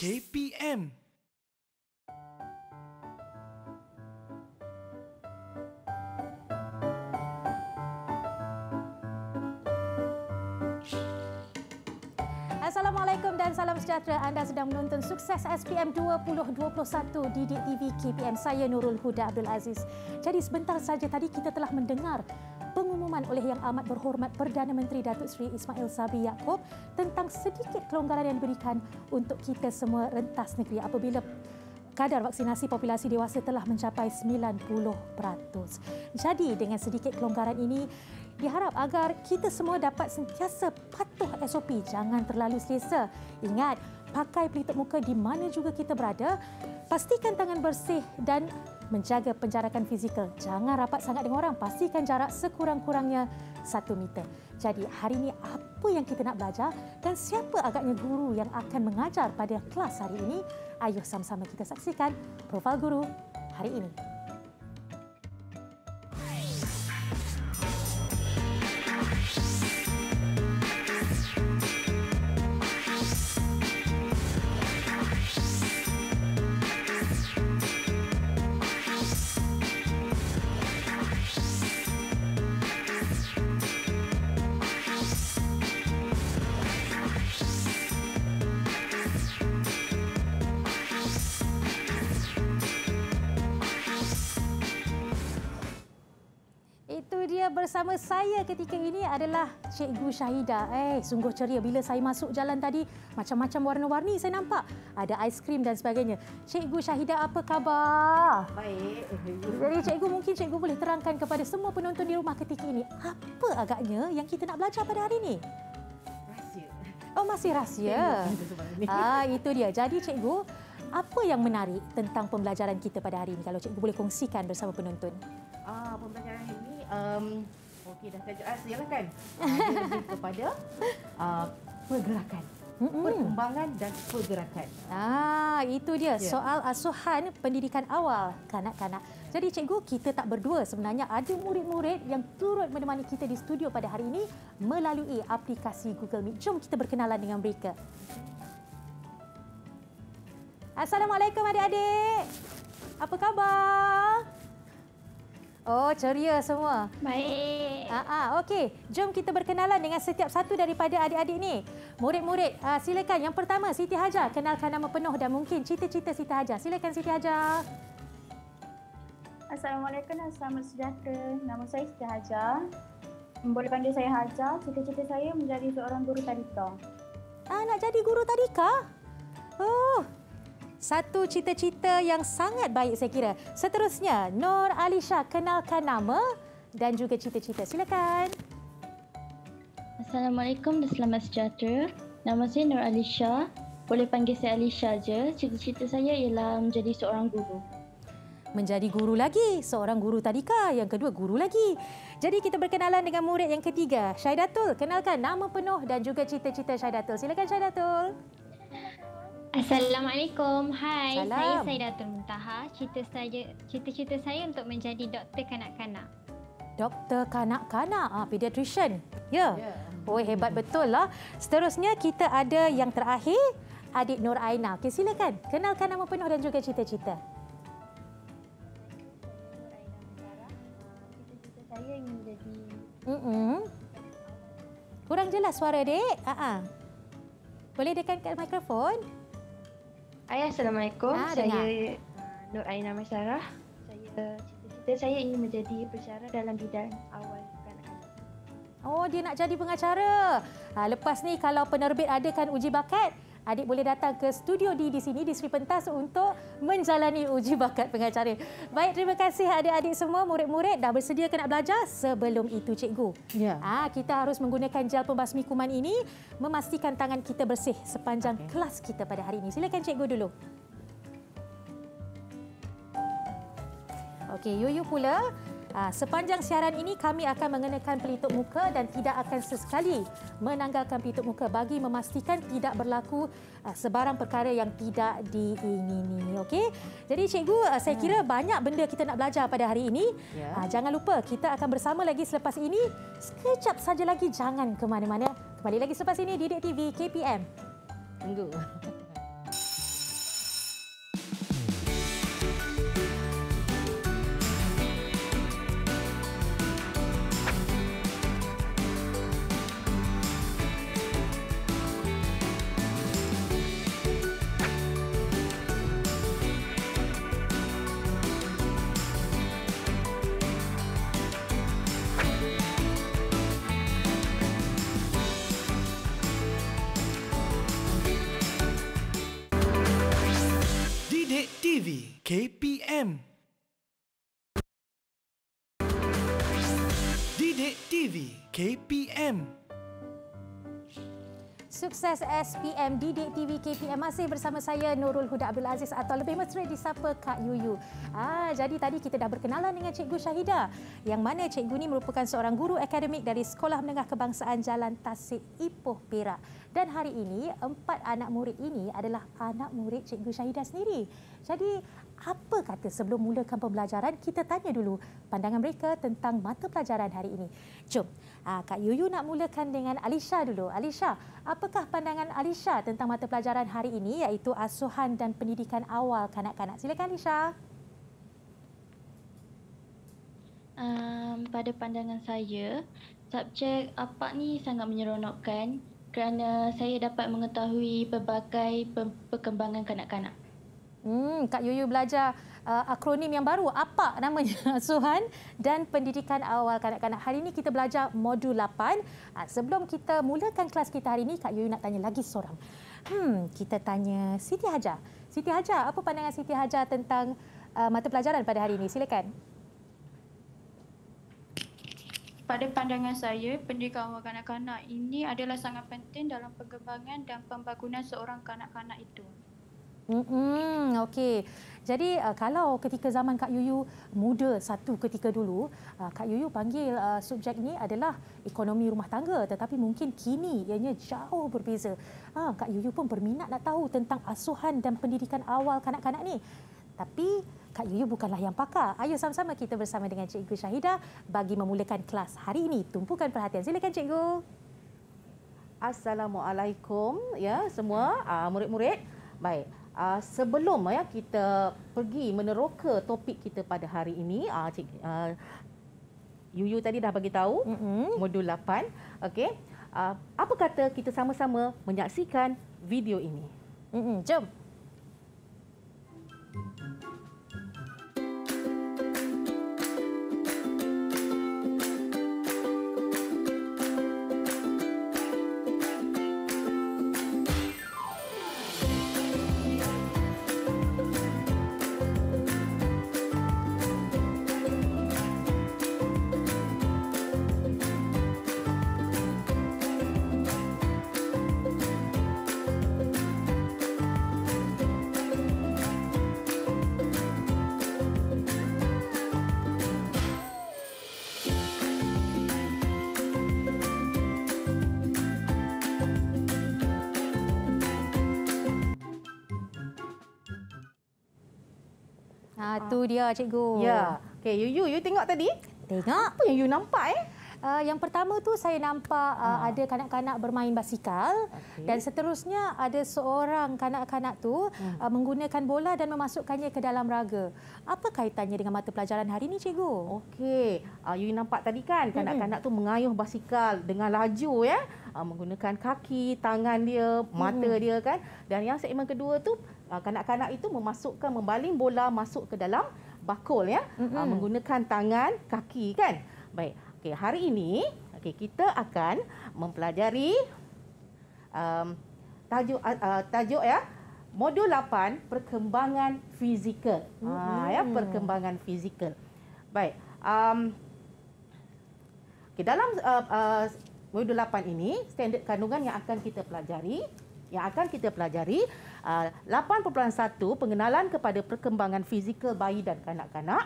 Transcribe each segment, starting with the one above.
KPM. Assalamualaikum dan salam sejahtera. Anda sedang menonton Sukses SPM 2021 di DTV KPM. Saya Nurul Huda Abdul Aziz. Jadi sebentar saja tadi kita telah mendengar pengumuman oleh Yang Amat Berhormat Perdana Menteri Datuk Seri Ismail Sabri Yaakob tentang sedikit kelonggaran yang diberikan untuk kita semua rentas negeri apabila kadar vaksinasi populasi dewasa telah mencapai 90%. Jadi dengan sedikit kelonggaran ini, diharap agar kita semua dapat sentiasa patuh SOP, jangan terlalu selesa. Ingat, pakai pelitup muka di mana juga kita berada, pastikan tangan bersih dan menjaga penjarakan fizikal. Jangan rapat sangat dengan orang. Pastikan jarak sekurang-kurangnya satu meter. Jadi hari ini apa yang kita nak belajar dan siapa agaknya guru yang akan mengajar pada kelas hari ini? Ayuh sama-sama kita saksikan profil guru hari ini. ceria bersama saya ketika ini adalah Cikgu Syahida. Eh, sungguh ceria bila saya masuk jalan tadi, macam-macam warna-warni saya nampak. Ada aiskrim dan sebagainya. Cikgu Syahida, apa khabar? Baik. Jadi Cikgu, mungkin Cikgu boleh terangkan kepada semua penonton di rumah ketika ini, apa agaknya yang kita nak belajar pada hari ini? Rahsia. Oh, masih rahsia. Ah, itu dia. Jadi Cikgu, apa yang menarik tentang pembelajaran kita pada hari ini kalau cikgu boleh kongsikan bersama penonton? Ah, pembelajaran ini um, okey dah kajak rasa lah kan. Uh, kepada uh, pergerakan. Mm-mm. Perkembangan dan pergerakan. Ah, itu dia yeah. soal asuhan pendidikan awal kanak-kanak. Jadi cikgu, kita tak berdua sebenarnya ada murid-murid yang turut menemani kita di studio pada hari ini melalui aplikasi Google Meet. Jom kita berkenalan dengan mereka. Assalamualaikum adik-adik. Apa khabar? Oh, ceria semua. Baik. Ah, ah okey. Jom kita berkenalan dengan setiap satu daripada adik-adik ni. Murid-murid, uh, silakan yang pertama Siti Hajar, kenalkan nama penuh dan mungkin cita-cita Siti Hajar. Silakan Siti Hajar. Assalamualaikum dan selamat sejahtera. Nama saya Siti Hajar. Boleh panggil saya Hajar. Cita-cita saya menjadi seorang guru tadika. Ah, nak jadi guru tadika? Oh, satu cita-cita yang sangat baik saya kira. Seterusnya, Nur Alisha, kenalkan nama dan juga cita-cita. Silakan. Assalamualaikum dan selamat sejahtera. Nama saya Nur Alisha. Boleh panggil saya Alisha saja. Cita-cita saya ialah menjadi seorang guru. Menjadi guru lagi. Seorang guru tadika. Yang kedua, guru lagi. Jadi kita berkenalan dengan murid yang ketiga, Syahidatul. Kenalkan nama penuh dan juga cita-cita Syahidatul. Silakan Syahidatul. Syahidatul. Assalamualaikum. Hai, Salam. saya Saidatul Muntaha. Cita saya cita-cita saya untuk menjadi doktor kanak-kanak. Doktor kanak-kanak, ah, pediatrician. Ya. Yeah. Ya, oh, hebat betul lah. Seterusnya kita ada yang terakhir, adik Nur Aina. Okey, silakan. Kenalkan nama penuh dan juga cita-cita. Mm-mm. Kurang jelas suara, dek. Uh-uh. Ah, ah. Boleh dekatkan mikrofon? Mikrofon. Hai, Assalamualaikum. Ha, saya uh, Nur Aina Masyarah. Saya cita-cita saya ingin menjadi pensyarah dalam bidang awal. Oh, dia nak jadi pengacara. Ha, lepas ni kalau penerbit adakan uji bakat, adik boleh datang ke studio D di sini di Sri Pentas untuk menjalani uji bakat pengacara. Baik, terima kasih adik-adik semua, murid-murid dah bersedia ke nak belajar sebelum itu cikgu. Ya. Ah, kita harus menggunakan gel pembasmi kuman ini memastikan tangan kita bersih sepanjang okay. kelas kita pada hari ini. Silakan cikgu dulu. Okey, Yuyu pula Ha, sepanjang siaran ini kami akan mengenakan pelitup muka dan tidak akan sesekali menanggalkan pelitup muka bagi memastikan tidak berlaku uh, sebarang perkara yang tidak diingini. Okey. Jadi cikgu, uh, saya kira hmm. banyak benda kita nak belajar pada hari ini. Ya. Uh, jangan lupa kita akan bersama lagi selepas ini. Sekejap saja lagi jangan ke mana-mana. Kembali lagi selepas ini di Didik TV KPM. Tunggu. Akses SPM Didik TV KPM masih bersama saya Nurul Huda Abdul Aziz atau lebih mesra disapa Kak Yuyu. Ah, jadi tadi kita dah berkenalan dengan Cikgu Shahida yang mana Cikgu ni merupakan seorang guru akademik dari Sekolah Menengah Kebangsaan Jalan Tasik Ipoh Perak. Dan hari ini empat anak murid ini adalah anak murid Cikgu Shahida sendiri. Jadi apa kata sebelum mulakan pembelajaran kita tanya dulu pandangan mereka tentang mata pelajaran hari ini. Jom, ah, Kak Yuyu nak mulakan dengan Alisha dulu. Alisha, apakah pandangan Alisha tentang mata pelajaran hari ini iaitu asuhan dan pendidikan awal kanak-kanak? Silakan Alisha. Um, pada pandangan saya, subjek apa ni sangat menyeronokkan kerana saya dapat mengetahui pelbagai perkembangan kanak-kanak. Hmm, Kak Yuyu belajar uh, akronim yang baru. Apa namanya, Suhan? Dan pendidikan awal kanak-kanak. Hari ini kita belajar modul 8. Ah, sebelum kita mulakan kelas kita hari ini, Kak Yuyu nak tanya lagi seorang. Hmm, kita tanya Siti Hajar. Siti Hajar, apa pandangan Siti Hajar tentang uh, mata pelajaran pada hari ini? Silakan. Pada pandangan saya, pendidikan awal kanak-kanak ini adalah sangat penting dalam pengembangan dan pembangunan seorang kanak-kanak itu. Hmm, okey. Jadi uh, kalau ketika zaman Kak Yuyu muda satu ketika dulu, uh, Kak Yuyu panggil uh, subjek ni adalah ekonomi rumah tangga. Tetapi mungkin kini ianya jauh berbeza. Uh, Kak Yuyu pun berminat nak tahu tentang asuhan dan pendidikan awal kanak-kanak ni. Tapi Kak Yuyu bukanlah yang pakar. Ayo sama-sama kita bersama dengan Cikgu Syahidah bagi memulakan kelas hari ini. Tumpukan perhatian. Silakan Cikgu. Assalamualaikum ya semua uh, murid-murid. Baik uh, sebelum ya uh, kita pergi meneroka topik kita pada hari ini uh, cik uh, ah, Yuyu tadi dah bagi tahu mm-hmm. modul 8 okey uh, apa kata kita sama-sama menyaksikan video ini mm-hmm. jom Ah, ah, tu dia cikgu. Ya. Okey, you you you tengok tadi? Tengok. Apa yang you nampak eh? Uh, yang pertama tu saya nampak uh, ha. ada kanak-kanak bermain basikal okay. dan seterusnya ada seorang kanak-kanak tu hmm. uh, menggunakan bola dan memasukkannya ke dalam raga. Apa kaitannya dengan mata pelajaran hari ini, cikgu? Okey. Uh, you nampak tadi kan hmm. kanak-kanak hmm. tu mengayuh basikal dengan laju ya, uh, menggunakan kaki, tangan dia, mata hmm. dia kan. Dan yang segmen kedua tu Ah, kanak-kanak itu memasukkan membaling bola masuk ke dalam bakul ya mm-hmm. menggunakan tangan kaki kan baik okey hari ini okey kita akan mempelajari um, tajuk uh, tajuk ya modul 8 perkembangan fizikal mm-hmm. ha ya perkembangan fizikal baik um okay, dalam uh, uh, modul 8 ini standard kandungan yang akan kita pelajari yang akan kita pelajari 8.1 ah, pengenalan kepada perkembangan fizikal bayi dan kanak-kanak,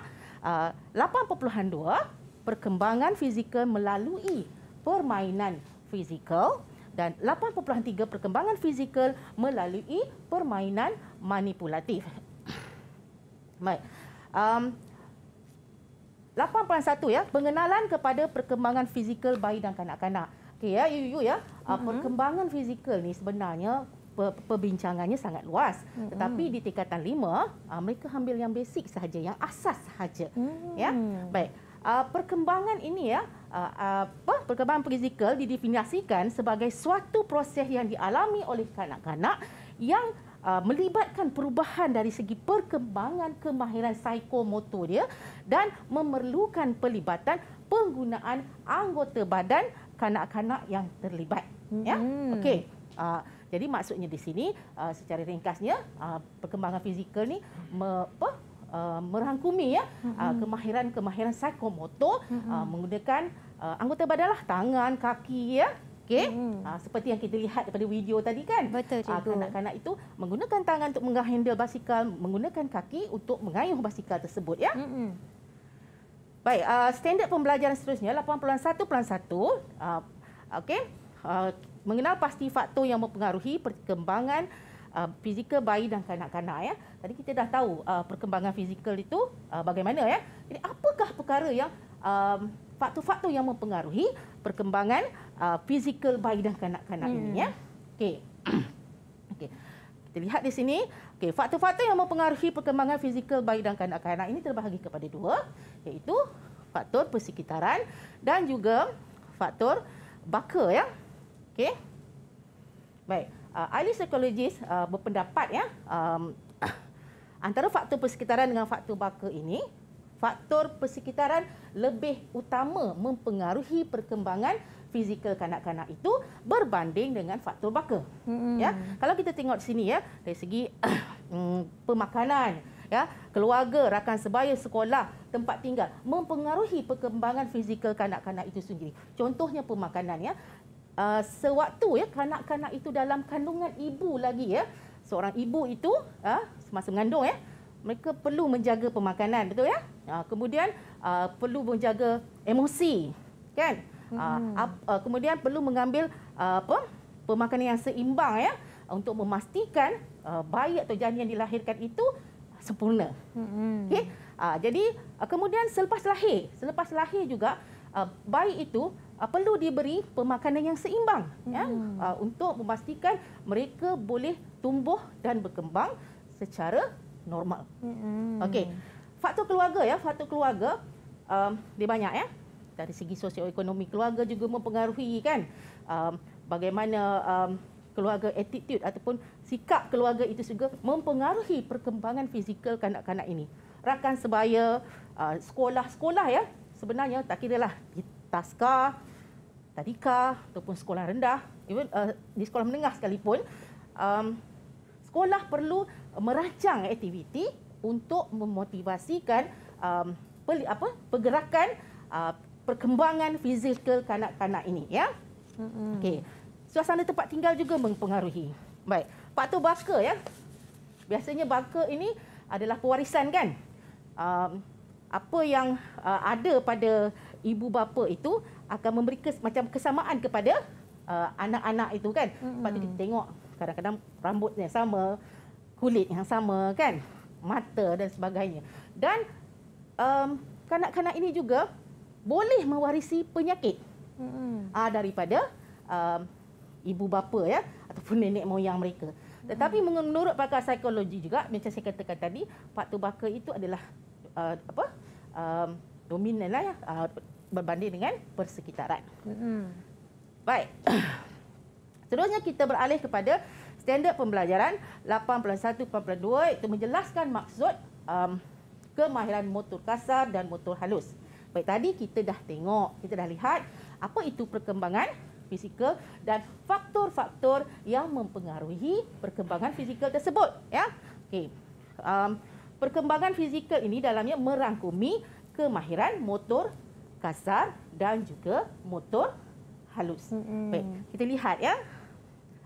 8.2 ah, perkembangan fizikal melalui permainan fizikal dan 8.3 perkembangan fizikal melalui permainan manipulatif. Baik. Um, 8.1 ya pengenalan kepada perkembangan fizikal bayi dan kanak-kanak. Okey ya, you, you ya. Uh, perkembangan fizikal ni sebenarnya perbincangannya sangat luas mm -hmm. tetapi di tingkatan 5 ah, mereka ambil yang basic sahaja yang asas sahaja mm -hmm. ya baik ah, perkembangan ini ya ah, apa perkembangan fizikal didefinisikan sebagai suatu proses yang dialami oleh kanak-kanak yang melibatkan perubahan dari segi perkembangan kemahiran psikomotor dia dan memerlukan pelibatan penggunaan anggota badan kanak-kanak yang terlibat -hmm. ya okey jadi maksudnya di sini uh, secara ringkasnya uh, perkembangan fizikal ni me, apa uh, merangkumi ya uh, mm-hmm. kemahiran-kemahiran psikomotor uh, mm-hmm. menggunakan uh, anggota badanlah tangan, kaki ya. Okey. Hmm. Uh, seperti yang kita lihat daripada video tadi kan. Betul uh, cikgu. Uh, kanak-kanak itu menggunakan tangan untuk menghandle basikal, menggunakan kaki untuk mengayuh basikal tersebut ya. Hmm. Baik, uh, standard pembelajaran seterusnya 8.1.1 uh, okey. Uh, mengenal pasti faktor yang mempengaruhi perkembangan uh, fizikal bayi dan kanak-kanak ya. Tadi kita dah tahu uh, perkembangan fizikal itu uh, bagaimana ya. Jadi apakah perkara yang um, faktor-faktor yang mempengaruhi perkembangan uh, fizikal bayi dan kanak-kanak hmm. ini ya. Okey. Okey. Kita lihat di sini. Okey, faktor-faktor yang mempengaruhi perkembangan fizikal bayi dan kanak-kanak ini terbahagi kepada dua iaitu faktor persekitaran dan juga faktor baka ya. Okey. Baik, uh, ahli psikologis uh, berpendapat ya, um, antara faktor persekitaran dengan faktor baka ini, faktor persekitaran lebih utama mempengaruhi perkembangan fizikal kanak-kanak itu berbanding dengan faktor baka. Hmm. Ya. Kalau kita tengok sini ya, dari segi uh, um, pemakanan ya keluarga rakan sebaya sekolah tempat tinggal mempengaruhi perkembangan fizikal kanak-kanak itu sendiri contohnya pemakanan ya uh, sewaktu ya kanak-kanak itu dalam kandungan ibu lagi ya seorang ibu itu uh, semasa mengandung ya mereka perlu menjaga pemakanan betul ya uh, kemudian uh, perlu menjaga emosi kan uh, hmm. uh, uh, kemudian perlu mengambil uh, apa pemakanan yang seimbang ya untuk memastikan uh, bayi atau janin yang dilahirkan itu sempurna hmm. okey uh, jadi uh, kemudian selepas lahir selepas lahir juga uh, bayi itu uh, perlu diberi pemakanan yang seimbang ya. hmm. ya uh, untuk memastikan mereka boleh tumbuh dan berkembang secara normal. Hmm. Okey. Faktor keluarga ya, faktor keluarga um, dia banyak ya. Dari segi sosioekonomi keluarga juga mempengaruhi kan. Um, bagaimana um, keluarga attitude ataupun sikap keluarga itu juga mempengaruhi perkembangan fizikal kanak-kanak ini. Rakan sebaya, uh, sekolah-sekolah ya, sebenarnya tak kira lah di taska, tadika ataupun sekolah rendah, even uh, di sekolah menengah sekalipun, um, sekolah perlu merancang aktiviti untuk memotivasikan um, per, apa pergerakan uh, perkembangan fizikal kanak-kanak ini ya. Mm-hmm. Okey. Suasana tempat tinggal juga mempengaruhi. Baik. Faktor baka ya. Biasanya baka ini adalah pewarisan kan? Um, apa yang uh, ada pada ibu bapa itu akan memberi kes, macam kesamaan kepada uh, anak-anak itu kan. Sebab kita tengok kadang-kadang rambutnya sama, kulit yang sama kan, mata dan sebagainya. Dan um, kanak-kanak ini juga boleh mewarisi penyakit mm-hmm. uh, daripada um, ibu bapa ya ataupun nenek moyang mereka. Tetapi mm-hmm. menurut pakar psikologi juga macam saya katakan tadi, faktor baka itu adalah uh, apa? um, dominan lah uh, berbanding dengan persekitaran. Hmm. Baik. Seterusnya kita beralih kepada standard pembelajaran 81.2 itu menjelaskan maksud um, kemahiran motor kasar dan motor halus. Baik tadi kita dah tengok, kita dah lihat apa itu perkembangan fizikal dan faktor-faktor yang mempengaruhi perkembangan fizikal tersebut ya. okay. Um, Perkembangan fizikal ini dalamnya merangkumi kemahiran motor kasar dan juga motor halus. Mm-hmm. Baik, kita lihat ya.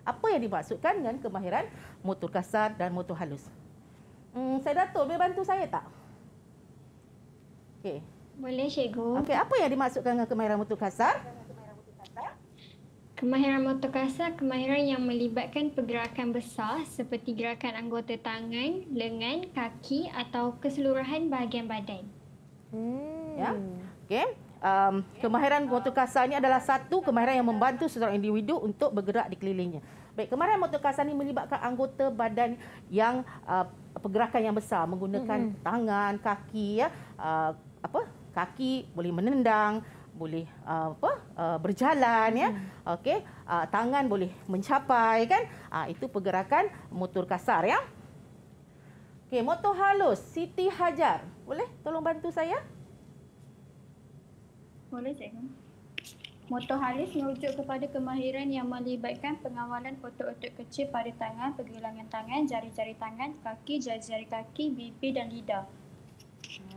Apa yang dimaksudkan dengan kemahiran motor kasar dan motor halus? Hmm, saya datuk, boleh bantu saya tak? Okey. Boleh, Cikgu. Okey, apa yang dimaksudkan dengan kemahiran motor kasar? Kemahiran motor kasar, kemahiran yang melibatkan pergerakan besar seperti gerakan anggota tangan, lengan, kaki atau keseluruhan bahagian badan. Hmm. Ya. okay. Um, kemahiran motor kasar ini adalah satu kemahiran yang membantu seorang individu untuk bergerak di kelilingnya. Baik, kemahiran motor kasar ini melibatkan anggota badan yang uh, pergerakan yang besar menggunakan hmm. tangan, kaki ya. Uh, apa? Kaki boleh menendang, boleh uh, apa uh, berjalan ya hmm. okey uh, tangan boleh mencapai kan uh, itu pergerakan motor kasar ya okey motor halus Siti Hajar boleh tolong bantu saya boleh cikgu motor halus merujuk kepada kemahiran yang melibatkan pengawalan otot-otot kecil pada tangan pergelangan tangan jari-jari tangan kaki jari-jari kaki bibir dan lidah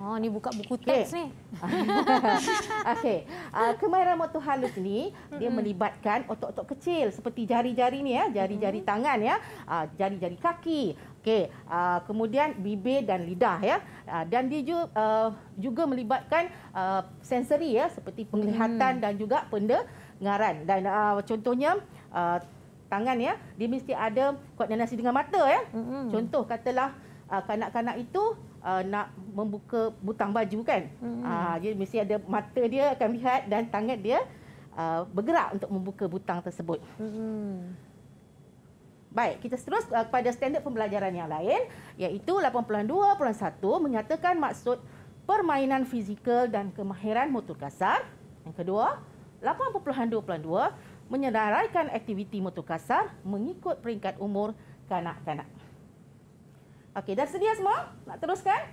Oh, ni buka buku teks okay. ni. Okey. Uh, ah, kemahiran motor halus ni dia melibatkan otot-otot kecil seperti jari-jari ni ya, jari-jari tangan ya, uh, jari-jari kaki. Okey. Uh, kemudian bibir dan lidah ya. Uh, dan dia juga, uh, juga melibatkan uh, sensory ya seperti penglihatan hmm. dan juga pendengaran. Dan uh, contohnya uh, tangan ya, dia mesti ada koordinasi dengan mata ya. Hmm. Contoh katalah uh, kanak-kanak itu uh, nak membuka butang baju kan. Mm-hmm. Ah, jadi hmm. uh, mesti ada mata dia akan lihat dan tangan dia uh, bergerak untuk membuka butang tersebut. Hmm. Baik, kita terus uh, kepada standard pembelajaran yang lain iaitu 8.2.1 menyatakan maksud permainan fizikal dan kemahiran motor kasar. Yang kedua, 8.2.2 menyenaraikan aktiviti motor kasar mengikut peringkat umur kanak-kanak. Okey, dah sedia semua? Nak teruskan?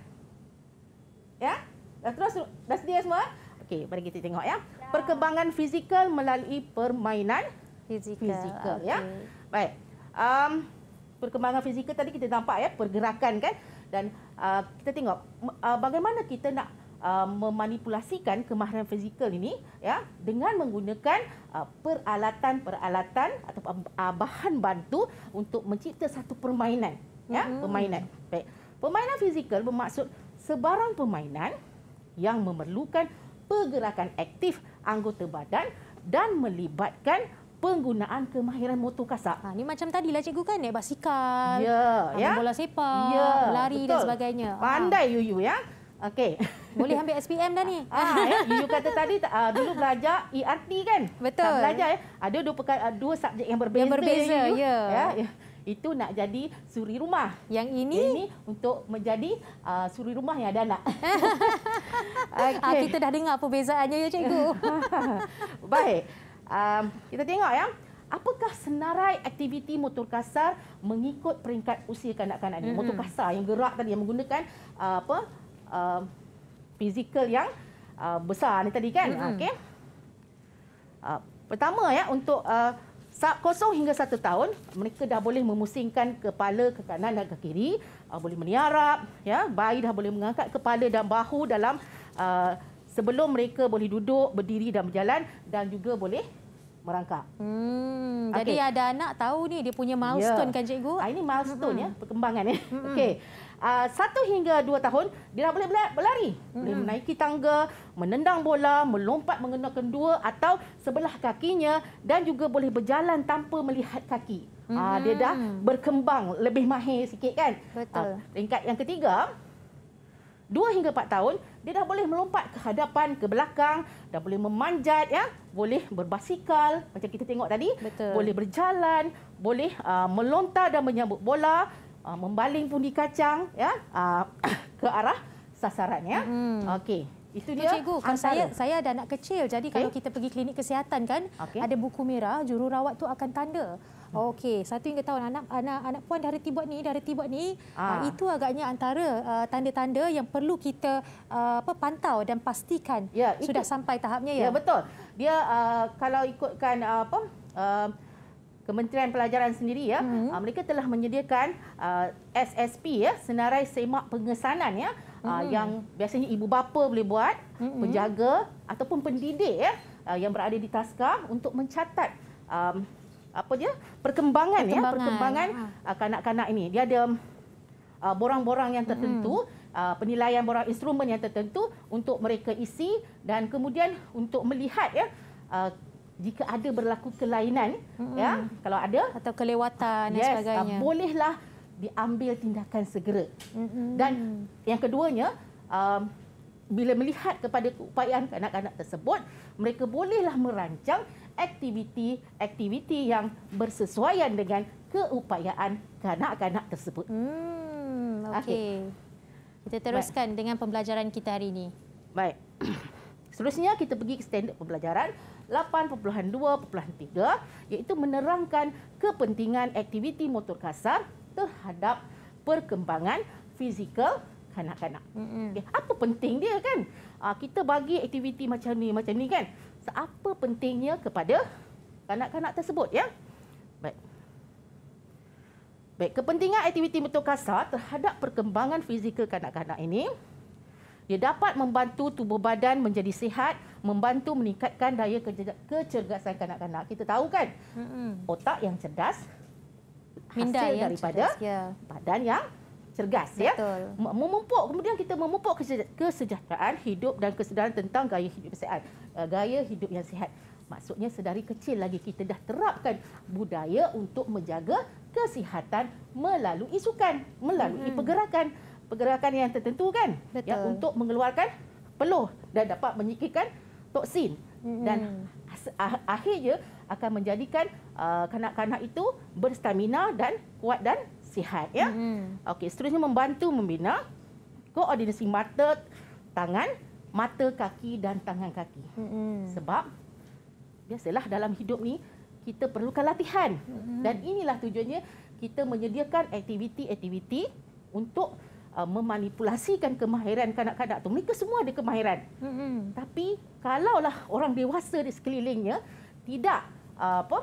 Ya? Dah terus dah sedia semua? Okey, mari kita tengok ya. ya. Perkembangan fizikal melalui permainan fizikal. fizikal okay. ya. Baik. Um, perkembangan fizikal tadi kita nampak ya pergerakan kan dan uh, kita tengok uh, bagaimana kita nak uh, memanipulasikan kemahiran fizikal ini ya dengan menggunakan uh, peralatan-peralatan atau uh, bahan bantu untuk mencipta satu permainan ya mm-hmm. permainan baik permainan fizikal bermaksud sebarang permainan yang memerlukan pergerakan aktif anggota badan dan melibatkan penggunaan kemahiran motor kasar. Ha ni macam tadilah cikgu kan naik basikal, yeah, ya, bola sepak, yeah, lari betul. dan sebagainya. Ha. Pandai ha. Yuyu ya. Okey. Boleh ambil SPM dah ni. Ah ya, Yuyu kata tadi uh, dulu belajar ERT kan? Betul. Tak belajar ya. Ada dua ah, dua subjek yang berbeza. Yang berbeza ya. Ya. ya itu nak jadi suri rumah. Yang ini ini untuk menjadi uh, suri rumah yang ada nak ah, okay. kita dah dengar perbezaannya ya cikgu. Baik. Um, kita tengok ya. Apakah senarai aktiviti motor kasar mengikut peringkat usia kanak-kanak ini mm Motor kasar yang gerak tadi yang menggunakan uh, apa? Uh, fizikal yang uh, besar ni tadi kan. Mm-hmm. Okey. Uh, pertama ya untuk uh, Saat kosong hingga satu tahun, mereka dah boleh memusingkan kepala ke kanan dan ke kiri, uh, boleh meniarap, ya, bayi dah boleh mengangkat kepala dan bahu dalam uh, sebelum mereka boleh duduk, berdiri dan berjalan dan juga boleh merangkak. Hmm, okay. Jadi ada anak tahu ni dia punya milestone yeah. kan cikgu? Ah, ini milestone hmm. ya, perkembangan ya. Hmm. Okey. Uh, satu hingga dua tahun, dia dah boleh berlari. Hmm. Boleh menaiki tangga, menendang bola, melompat mengenakan dua atau sebelah kakinya dan juga boleh berjalan tanpa melihat kaki. Hmm. Uh, dia dah hmm. berkembang lebih mahir sikit kan? Betul. Uh, ah, tingkat yang ketiga, 2 hingga 4 tahun, dia dah boleh melompat ke hadapan, ke belakang, dah boleh memanjat, ya, boleh berbasikal macam kita tengok tadi, Betul. boleh berjalan, boleh uh, melontar dan menyambut bola, uh, membaling pundi kacang, ya, uh, ke arah sasaran, ya. Hmm. Okey. Itu dia. Cikgu, saya saya ada anak kecil jadi okay. kalau kita pergi klinik kesihatan kan okay. ada buku merah jururawat tu akan tanda Hmm. Okey, satu hingga tahun anak anak anak puan dari reti ni, dari reti buat ni. Ah. ah itu agaknya antara ah, tanda-tanda uh, yang perlu kita uh, apa pantau dan pastikan ya, sudah sampai tahapnya ya. Ya betul. Dia uh, kalau ikutkan uh, apa uh, Kementerian Pelajaran sendiri ya, hmm. uh, mereka telah menyediakan uh, SSP ya, senarai semak pengesanan ya. Hmm. yang biasanya ibu bapa boleh buat, hmm. penjaga ataupun pendidik ya yang berada di taska untuk mencatat um, apa dia perkembangan, perkembangan. ya perkembangan ha. uh, kanak-kanak ini dia ada uh, borang-borang yang tertentu hmm. uh, penilaian borang instrumen yang tertentu untuk mereka isi dan kemudian untuk melihat ya uh, jika ada berlaku kelainan ya. hmm. ya kalau ada atau kelewatan uh, dan sebagainya uh, bolehlah diambil tindakan segera hmm. dan yang keduanya um, bila melihat kepada keupayaan kanak-kanak tersebut mereka bolehlah merancang aktiviti-aktiviti yang bersesuaian dengan keupayaan kanak-kanak tersebut. Hmm, okey. Kita teruskan Baik. dengan pembelajaran kita hari ini. Baik. Selanjutnya kita pergi ke standard pembelajaran 8.2.3 iaitu menerangkan kepentingan aktiviti motor kasar terhadap perkembangan fizikal kanak-kanak. Mm-hmm. Apa penting dia kan? Ah, kita bagi aktiviti macam ni, macam ni kan? Seapa pentingnya kepada kanak-kanak tersebut ya. Baik. Baik, kepentingan aktiviti motor kasar terhadap perkembangan fizikal kanak-kanak ini dia dapat membantu tubuh badan menjadi sihat, membantu meningkatkan daya kecergasan kanak-kanak. Kita tahu kan? Otak yang cerdas minda hasil daripada cerdas, ya. badan yang cergas ya? Betul. ya. Memupuk kemudian kita memupuk kesejahteraan hidup dan kesedaran tentang gaya hidup sehat uh, gaya hidup yang sihat. Maksudnya sedari kecil lagi kita dah terapkan budaya untuk menjaga kesihatan melalui sukan, melalui hmm. pergerakan, pergerakan yang tertentu kan, Betul. yang untuk mengeluarkan peluh dan dapat menyikirkan toksin hmm. dan ah, akhirnya akan menjadikan uh, kanak-kanak itu berstamina dan kuat dan sihat ya. Hmm. Okey, seterusnya membantu membina koordinasi mata, tangan mata kaki dan tangan kaki. Mm-hmm. Sebab biasalah dalam hidup ni kita perlukan latihan. Mm-hmm. Dan inilah tujuannya kita menyediakan aktiviti-aktiviti untuk uh, memanipulasikan kemahiran kanak-kanak tu. Mereka semua ada kemahiran. Mm-hmm. Tapi kalaulah orang dewasa di sekelilingnya tidak uh, apa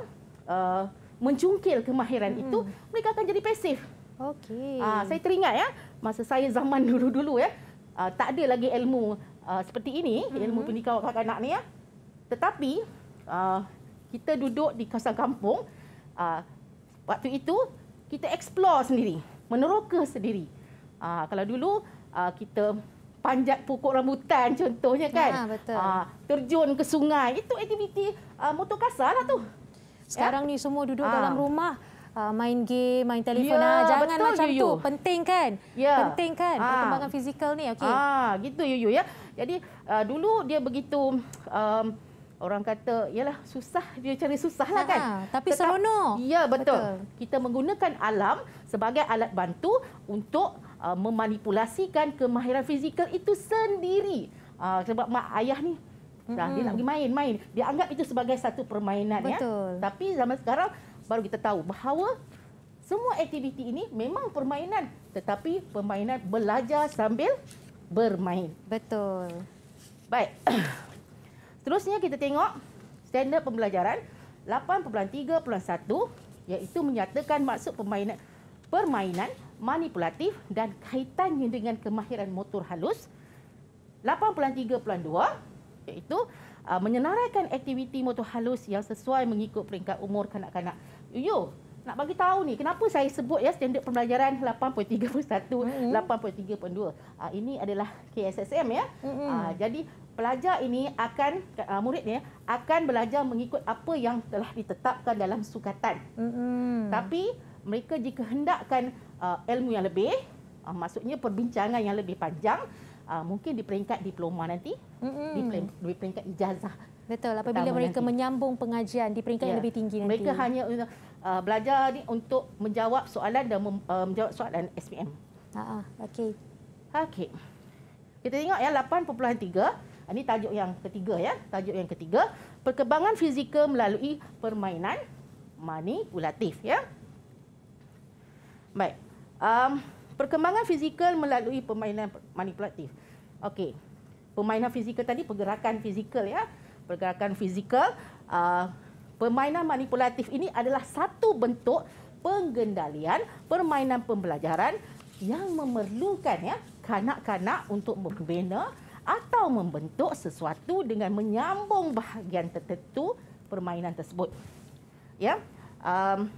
uh, mencungkil kemahiran mm-hmm. itu, mereka akan jadi pasif. Okey. Uh, saya teringat ya masa saya zaman dulu-dulu ya uh, tak ada lagi ilmu uh, seperti ini mm-hmm. ilmu pendidikan kanak-kanak ni ya. Tetapi uh, kita duduk di kawasan kampung uh, waktu itu kita explore sendiri, meneroka sendiri. Uh, kalau dulu uh, kita panjat pokok rambutan contohnya kan. Ha, betul. Uh, terjun ke sungai, itu aktiviti uh, motor kasar lah tu. Sekarang ya? ni semua duduk uh. dalam rumah. Uh, main game, main ya, telefon. Yeah, ah. Jangan betul, macam Yuyu. tu. Penting kan? Ya, Penting kan? Ah. Perkembangan fizikal ni. Okay. Ah, gitu, Yuyu. Ya. Jadi uh, dulu dia begitu um, orang kata ialah susah dia cari susah lah kan. Ha, tapi Tetap, seronok. Ya betul. betul. Kita menggunakan alam sebagai alat bantu untuk uh, memanipulasikan kemahiran fizikal itu sendiri. Uh, sebab mak ayah ni mm-hmm. dia nak main-main. Dia anggap itu sebagai satu permainan ya. betul. ya. Tapi zaman sekarang baru kita tahu bahawa semua aktiviti ini memang permainan tetapi permainan belajar sambil bermain. Betul. Baik. Terusnya kita tengok standard pembelajaran 8.3.1 iaitu menyatakan maksud permainan permainan manipulatif dan kaitannya dengan kemahiran motor halus. 8.3.2 iaitu uh, menyenaraikan aktiviti motor halus yang sesuai mengikut peringkat umur kanak-kanak. Yo, nak bagi tahu ni kenapa saya sebut ya standard pembelajaran 8.3.1 mm-hmm. 8.3.2 ini adalah KSSM ya mm-hmm. jadi pelajar ini akan uh, ah, murid ni akan belajar mengikut apa yang telah ditetapkan dalam sukatan mm-hmm. tapi mereka jika hendakkan ah, ilmu yang lebih uh, maksudnya perbincangan yang lebih panjang mungkin di peringkat diploma nanti mm-hmm. di peringkat ijazah betul apabila mereka nanti. menyambung pengajian di peringkat yeah. yang ya. lebih tinggi nanti mereka hanya uh, belajar ni untuk menjawab soalan dan mem, uh, menjawab soalan SPM. Ha, ha okey. Okey. Kita tengok ya 8.3. Ini ah, tajuk yang ketiga ya, tajuk yang ketiga, perkembangan fizikal melalui permainan manipulatif ya. Baik. Um, perkembangan fizikal melalui permainan manipulatif. Okey. Permainan fizikal tadi pergerakan fizikal ya. Pergerakan fizikal uh, Permainan manipulatif ini adalah satu bentuk pengendalian permainan pembelajaran yang memerlukan ya kanak-kanak untuk membina atau membentuk sesuatu dengan menyambung bahagian tertentu permainan tersebut. Ya. Um,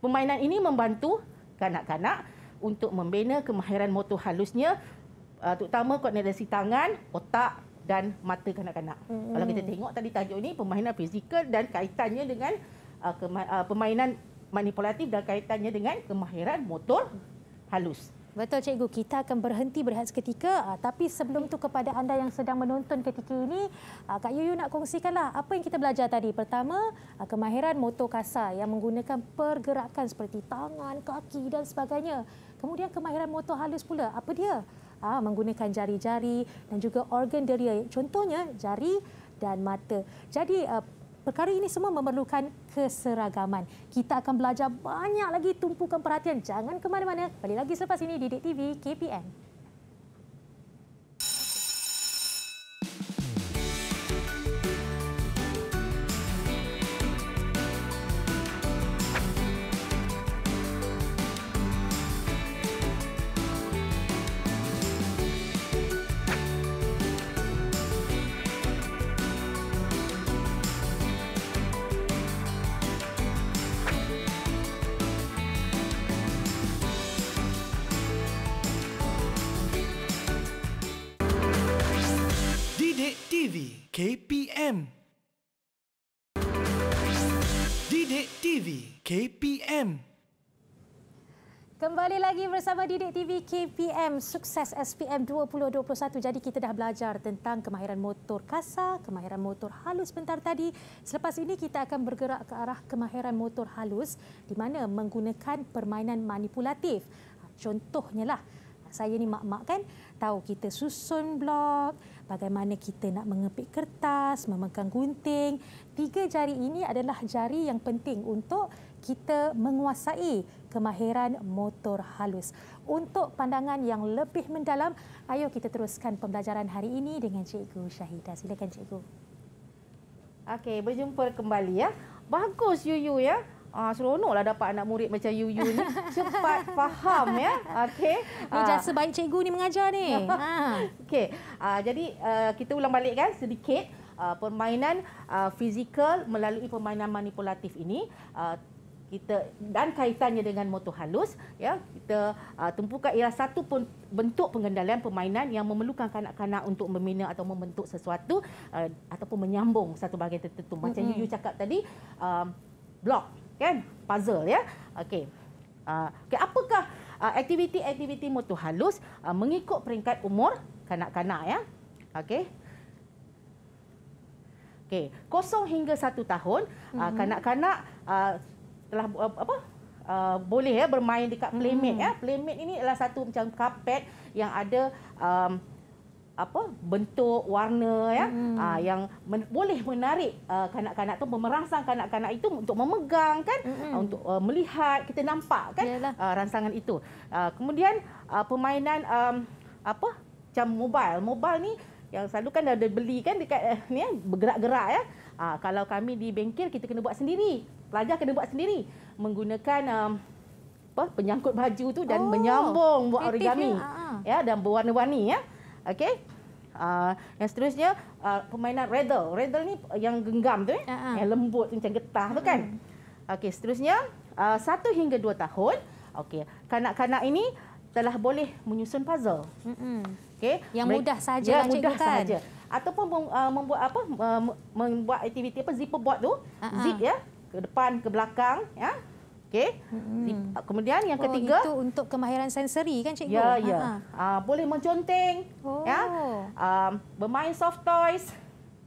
permainan ini membantu kanak-kanak untuk membina kemahiran motor halusnya uh, terutama koordinasi tangan, otak, dan mata kanak-kanak. Mm-hmm. Kalau kita tengok tadi tajuk ini permainan fizikal dan kaitannya dengan uh, kema- uh, permainan manipulatif dan kaitannya dengan kemahiran motor halus. Betul cikgu, kita akan berhenti berehat seketika uh, tapi sebelum itu kepada anda yang sedang menonton ketika ini, uh, Kak Yuyu nak kongsikanlah apa yang kita belajar tadi. Pertama, uh, kemahiran motor kasar yang menggunakan pergerakan seperti tangan, kaki dan sebagainya. Kemudian kemahiran motor halus pula, apa dia? aa, ah, menggunakan jari-jari dan juga organ deria contohnya jari dan mata. Jadi aa, ah, perkara ini semua memerlukan keseragaman. Kita akan belajar banyak lagi tumpukan perhatian. Jangan ke mana-mana. Balik lagi selepas ini di TV KPM. kembali lagi bersama Didik TV KPM Sukses SPM 2021. Jadi kita dah belajar tentang kemahiran motor kasar, kemahiran motor halus bentar tadi. Selepas ini kita akan bergerak ke arah kemahiran motor halus di mana menggunakan permainan manipulatif. Ha, contohnya lah, saya ni mak-mak kan tahu kita susun blok, bagaimana kita nak mengepik kertas, memegang gunting. Tiga jari ini adalah jari yang penting untuk kita menguasai kemahiran motor halus. Untuk pandangan yang lebih mendalam, ayo kita teruskan pembelajaran hari ini dengan Cikgu Syahidah. Silakan Cikgu. Okey, berjumpa kembali ya. Bagus Yuyu ya. Ah seronoklah dapat anak murid macam Yuyu ni. Cepat faham ya. Okey. Ni jasa baik cikgu ni mengajar ni. ha. Okey. Ah jadi uh, kita ulang balik kan sedikit uh, permainan uh, fizikal melalui permainan manipulatif ini uh, kita dan kaitannya dengan motor halus ya kita uh, tumpukan ialah satu pun bentuk pengendalian permainan yang memerlukan kanak-kanak untuk membina atau membentuk sesuatu uh, ataupun menyambung satu bahagian tertentu macam mm-hmm. you cakap tadi uh, block kan puzzle ya okey uh, okey apakah uh, aktiviti-aktiviti motor halus uh, mengikut peringkat umur kanak-kanak ya okey okey kosong hingga satu tahun mm-hmm. uh, kanak-kanak uh, telah apa uh, boleh ya bermain dekat playmate hmm. ya playmate ini adalah satu macam karpet yang ada um, apa bentuk warna ya hmm. uh, yang men- boleh menarik uh, kanak-kanak tu memerangsang kanak-kanak itu untuk memegang kan hmm. uh, untuk uh, melihat kita nampak kan uh, ah, rangsangan itu uh, kemudian uh, permainan um, apa macam mobile mobile ni yang selalu kan dah ada beli kan dekat uh, ni bergerak-gerak ya Aa, kalau kami di bengkel kita kena buat sendiri pelajar kena buat sendiri menggunakan um, apa penyangkut baju tu dan oh, menyambung buat origami ah. ya dan berwarna-warni ya okey Uh, ah, yang seterusnya uh, permainan rattle. Rattle ni yang genggam tu eh. Uh-huh. Yang lembut macam getah uh-huh. tu kan. Hmm. Okey, seterusnya uh, satu hingga dua tahun. Okey, kanak-kanak ini telah boleh menyusun puzzle. Uh-huh. Okey, yang Mereka, mudah saja ya, lah mudah kan. saja. Ataupun uh, membuat apa uh, membuat aktiviti apa zipper board tu, uh-huh. zip ya ke depan ke belakang ya okey hmm. kemudian yang oh, ketiga itu untuk kemahiran sensori kan cikgu ya ya ha. uh, boleh menconteng oh. ya um, bermain soft toys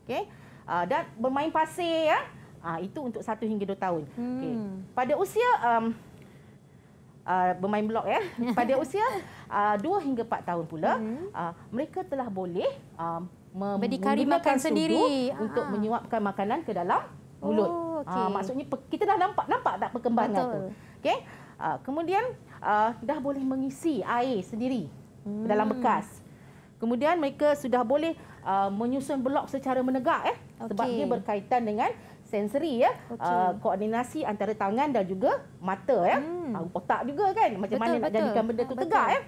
okey uh, dan bermain pasir ya uh, itu untuk satu hingga dua tahun hmm. okey pada usia um, Uh, bermain blok ya pada usia 2 uh, hingga empat tahun pula uh, mereka telah boleh uh, mem- makan sendiri untuk uh-huh. menyuapkan makanan ke dalam mulut oh. Okay. Ha, ah, maksudnya kita dah nampak nampak tak perkembangan Betul. tu. Okey. Ha, kemudian uh, dah boleh mengisi air sendiri hmm. dalam bekas. Kemudian mereka sudah boleh uh, menyusun blok secara menegak eh okay. sebab dia berkaitan dengan sensory ya okay. uh, koordinasi antara tangan dan juga mata ya hmm. uh, otak juga kan macam betul, mana betul. nak jadikan benda tu tegak ya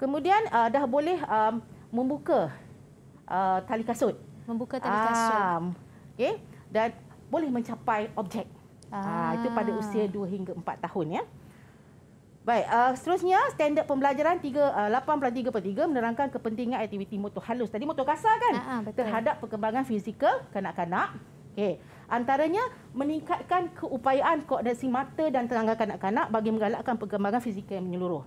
kemudian uh, dah boleh um, membuka uh, tali kasut membuka tali kasut um, okey dan boleh mencapai objek. Ah. Ha, itu pada usia 2 hingga 4 tahun ya. Baik, uh, seterusnya standard pembelajaran 3 uh, 8.3.3 menerangkan kepentingan aktiviti motor halus. Tadi motor kasar kan? Ha, ha, terhadap perkembangan fizikal kanak-kanak. Okay, Antaranya meningkatkan keupayaan koordinasi mata dan tenaga kanak-kanak bagi menggalakkan perkembangan fizikal yang menyeluruh.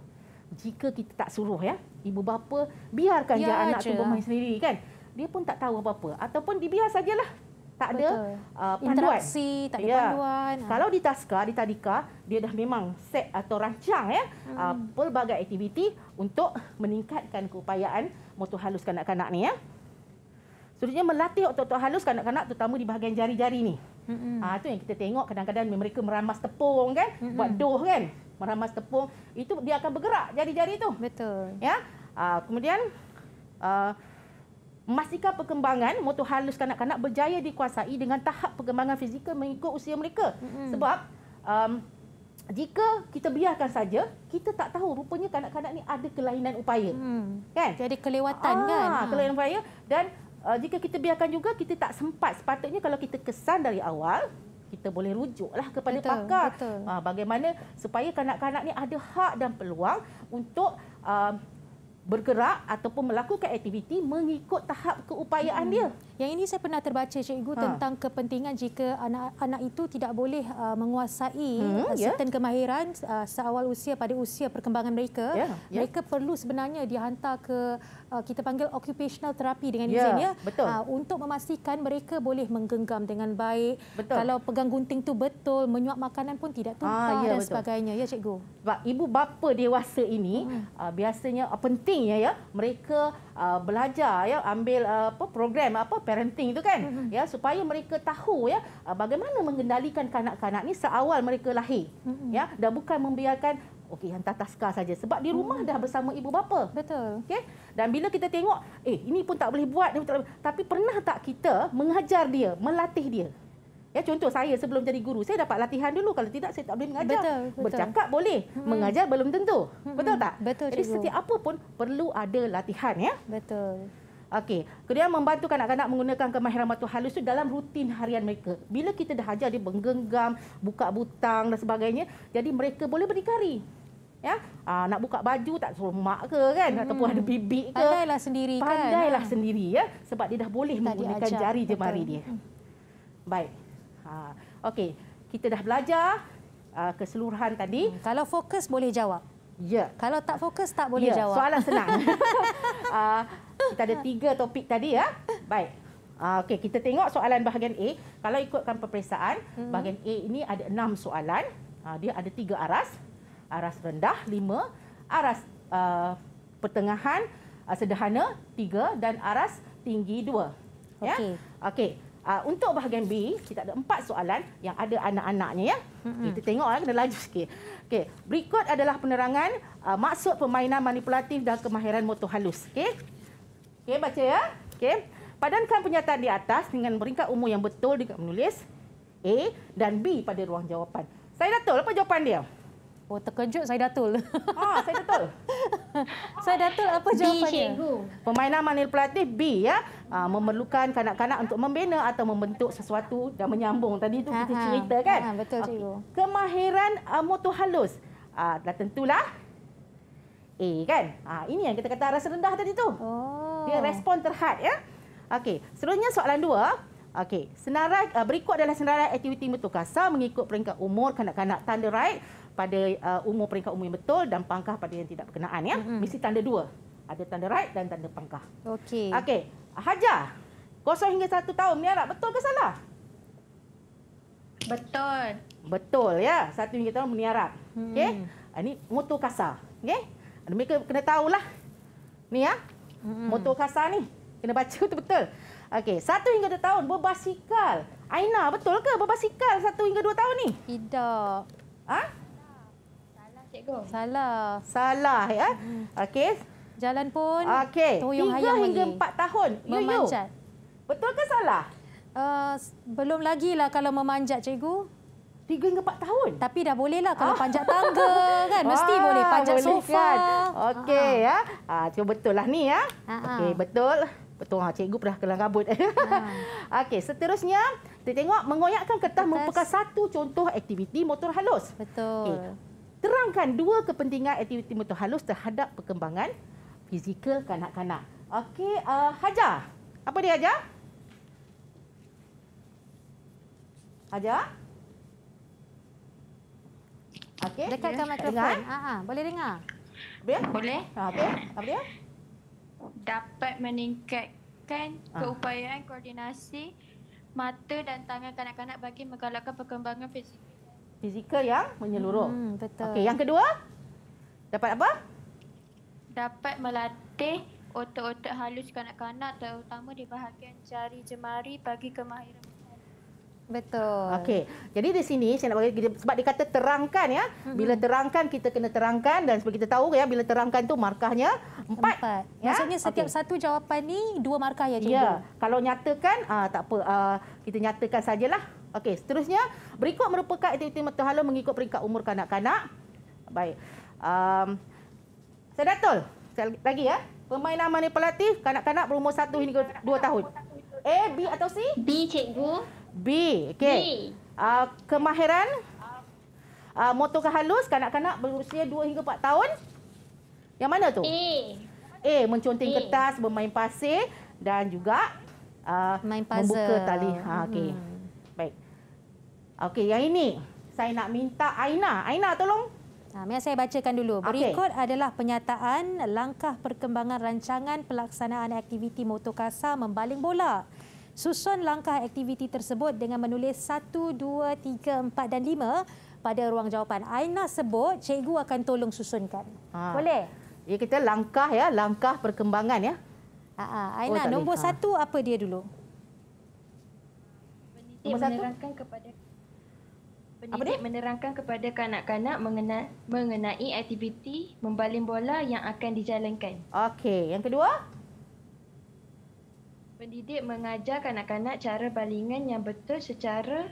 Jika kita tak suruh ya, ibu bapa biarkan ya, je anak tu bermain sendiri kan. Dia pun tak tahu apa-apa ataupun dibiar sajalah tak ada uh, panduan. Interaksi, tak ada yeah. panduan. Ah. Kalau di taska, di tadika, dia dah memang set atau rancang ya hmm. uh, pelbagai aktiviti untuk meningkatkan keupayaan motor halus kanak-kanak ni ya. Sebenarnya melatih otot-otot halus kanak-kanak terutama di bahagian jari-jari ni. Hmm. Ah uh, tu yang kita tengok kadang-kadang mereka meramas tepung kan, hmm. buat doh kan, meramas tepung, itu dia akan bergerak jari-jari itu. Betul. Ya. Uh, kemudian uh, memastikan perkembangan motor halus kanak-kanak berjaya dikuasai dengan tahap perkembangan fizikal mengikut usia mereka. Mm-hmm. Sebab um, jika kita biarkan saja, kita tak tahu rupanya kanak-kanak ni ada kelainan upaya. Mm. Kan? Jadi kelewatan ah, kan. Ha. kelainan upaya dan uh, jika kita biarkan juga kita tak sempat sepatutnya kalau kita kesan dari awal kita boleh rujuklah kepada betul, pakar betul. Ah, bagaimana supaya kanak-kanak ni ada hak dan peluang untuk um, bergerak ataupun melakukan aktiviti mengikut tahap keupayaan hmm. dia. Yang ini saya pernah terbaca cikgu ha. tentang kepentingan jika anak-anak itu tidak boleh uh, menguasai hmm, uh, ya. certain yeah. kemahiran uh, seawal usia pada usia perkembangan mereka. Yeah, yeah. Mereka perlu sebenarnya dihantar ke uh, kita panggil occupational therapy dengan yeah, izin ya. Betul. Uh, untuk memastikan mereka boleh menggenggam dengan baik. Betul. Kalau pegang gunting tu betul, menyuap makanan pun tidak ah, tumpah ha, ya, yeah, dan betul. sebagainya ya cikgu. Sebab ibu bapa dewasa ini hmm. uh, biasanya uh, pentingnya ya mereka uh, belajar ya ambil uh, apa program apa parenting itu kan mm-hmm. ya supaya mereka tahu ya uh, bagaimana mengendalikan kanak-kanak ni seawal mereka lahir mm-hmm. ya dan bukan membiarkan okey hantar taska saja sebab di rumah mm. dah bersama ibu bapa betul okey dan bila kita tengok eh ini pun tak boleh buat tapi pernah tak kita mengajar dia melatih dia Ya contoh saya sebelum jadi guru, saya dapat latihan dulu. Kalau tidak saya tak boleh mengajar. Betul, betul. Bercakap boleh, hmm. mengajar belum tentu. Hmm. Betul tak? Betul. Jadi cikgu. setiap apa pun perlu ada latihan ya. Betul. Okey, kemudian membantu kanak-kanak menggunakan kemahiran batu halus itu dalam rutin harian mereka. Bila kita dah ajar dia menggenggam, buka butang dan sebagainya, jadi mereka boleh berdikari. Ya, Aa, ah, nak buka baju tak suruh mak ke kan hmm. ataupun ada bibik ke. Pandailah sendiri kan? Pandailah kan. sendiri ya sebab dia dah boleh tak menggunakan jari jemari Betul. dia. Baik. Ha, Okey, kita dah belajar uh, keseluruhan tadi. Hmm, kalau fokus boleh jawab. Ya. Kalau tak fokus tak boleh ya, jawab. Soalan senang. uh, kita ada tiga topik tadi ya. Baik. Uh, Okey, kita tengok soalan bahagian A. Kalau ikutkan peperiksaan, hmm. bahagian A ini ada enam soalan. Uh, dia ada tiga aras. Aras rendah, lima. Aras uh, pertengahan, uh, sederhana, tiga. Dan aras tinggi, dua. Okey. Ya? Okey. Uh, untuk bahagian B, kita ada empat soalan yang ada anak-anaknya. ya. Mm-hmm. Kita tengok, ya, kena laju sikit. Okay. Berikut adalah penerangan uh, maksud permainan manipulatif dan kemahiran motor halus. Okay. Okay, baca ya. Okay. Padankan penyataan di atas dengan peringkat umur yang betul dengan menulis A dan B pada ruang jawapan. Saya dah tahu apa jawapan dia. Oh terkejut saya Datul. Ah saya Datul. saya Datul apa jawapannya? B cikgu. Permainan manil pelatih B ya. Ah, memerlukan kanak-kanak untuk membina atau membentuk sesuatu dan menyambung tadi itu kita ha, cerita kan? Ha, betul cikgu. Okay. Kemahiran amu ah, tu halus. Ah dah tentulah A kan? Ah ini yang kita kata rasa rendah tadi tu. Oh. Dia respon terhad ya. Okey, seterusnya soalan dua. Okey, senarai ah, berikut adalah senarai aktiviti mutu kasar mengikut peringkat umur kanak-kanak tanda right pada uh, umur peringkat umur yang betul dan pangkah pada yang tidak berkenaan ya. Mm-hmm. Mesti tanda dua. Ada tanda right dan tanda pangkah. Okey. Okey. Hajar. Kosong hingga satu tahun ni harap betul ke salah? Betul. Betul ya. Satu hingga tahun meniarap. Hmm. Okey. Ini ah, motor kasar. Okey. Ah, mereka kena tahulah. Ni ya. Hmm. Motor kasar ni. Kena baca betul betul. Okey. Satu hingga dua tahun berbasikal. Aina betul ke berbasikal satu hingga dua tahun ni? Tidak. Ha? Cikgu. Salah. Salah ya. Okey. Jalan pun okay. toyong hayam lagi. hingga empat tahun. Memanjat. Betul ke salah? Uh, belum lagi lah kalau memanjat, cikgu. Tiga hingga empat tahun? Tapi dah boleh lah kalau ah. panjat tangga kan. Mesti ah, boleh panjat boleh sofa. Kan? Okey ah. ya. Ah, cikgu betul lah ni ya. Ah, ah. Okey, betul. Betul lah, cikgu pernah kena rambut. Okey, seterusnya. Kita tengok, mengoyakkan kertas, kertas merupakan satu contoh aktiviti motor halus. Betul. Okay terangkan dua kepentingan aktiviti motor halus terhadap perkembangan fizikal kanak-kanak. Okey, uh, Hajar. Apa dia Hajar? Hajar? Okey. Dekatkan yeah. mikrofon. Ha boleh dengar? Bia? Boleh. Ha, okay. Apa dia? Dapat meningkatkan ah. keupayaan koordinasi mata dan tangan kanak-kanak bagi menggalakkan perkembangan fizikal fizikal yang menyeluruh. Hmm, betul. Okey, yang kedua dapat apa? Dapat melatih otot-otot halus kanak-kanak terutama di bahagian jari jemari bagi kemahiran Betul. Okey. Jadi di sini saya nak bagi sebab dikata terangkan ya. Hmm. Bila terangkan kita kena terangkan dan seperti kita tahu ya bila terangkan tu markahnya empat. empat. Ya? Maksudnya setiap okay. satu jawapan ni dua markah ya cikgu. Ya. Kalau nyatakan uh, tak apa uh, kita nyatakan sajalah. Okey, seterusnya, berikut merupakan aktiviti mentuhala mengikut peringkat umur kanak-kanak. Baik. Um, saya datul. Saya lagi ya. Permainan manipulatif kanak-kanak berumur 1 hingga 2 tahun. A, B atau C? B, cikgu. B, okey. B. Uh, kemahiran? Uh, motor kehalus kanak-kanak berusia 2 hingga 4 tahun. Yang mana tu? A. A, menconteng A. kertas, bermain pasir dan juga uh, membuka tali. Ha, okey. Hmm. Okey, yang ini saya nak minta Aina. Aina, tolong. Ha, biar saya bacakan dulu. Berikut okay. adalah pernyataan langkah perkembangan rancangan pelaksanaan aktiviti motokasa membaling bola. Susun langkah aktiviti tersebut dengan menulis 1, 2, 3, 4 dan 5 pada ruang jawapan. Aina sebut, cikgu akan tolong susunkan. Ha. Boleh? Ya, kita langkah ya, langkah perkembangan. ya. Ha, ha. Oh, Aina, oh, nombor 1 ha. apa dia dulu? Penitik menerangkan kepada apa Menerangkan kepada kanak-kanak mengenai, mengenai aktiviti membaling bola yang akan dijalankan. Okey, yang kedua? Pendidik mengajar kanak-kanak cara balingan yang betul secara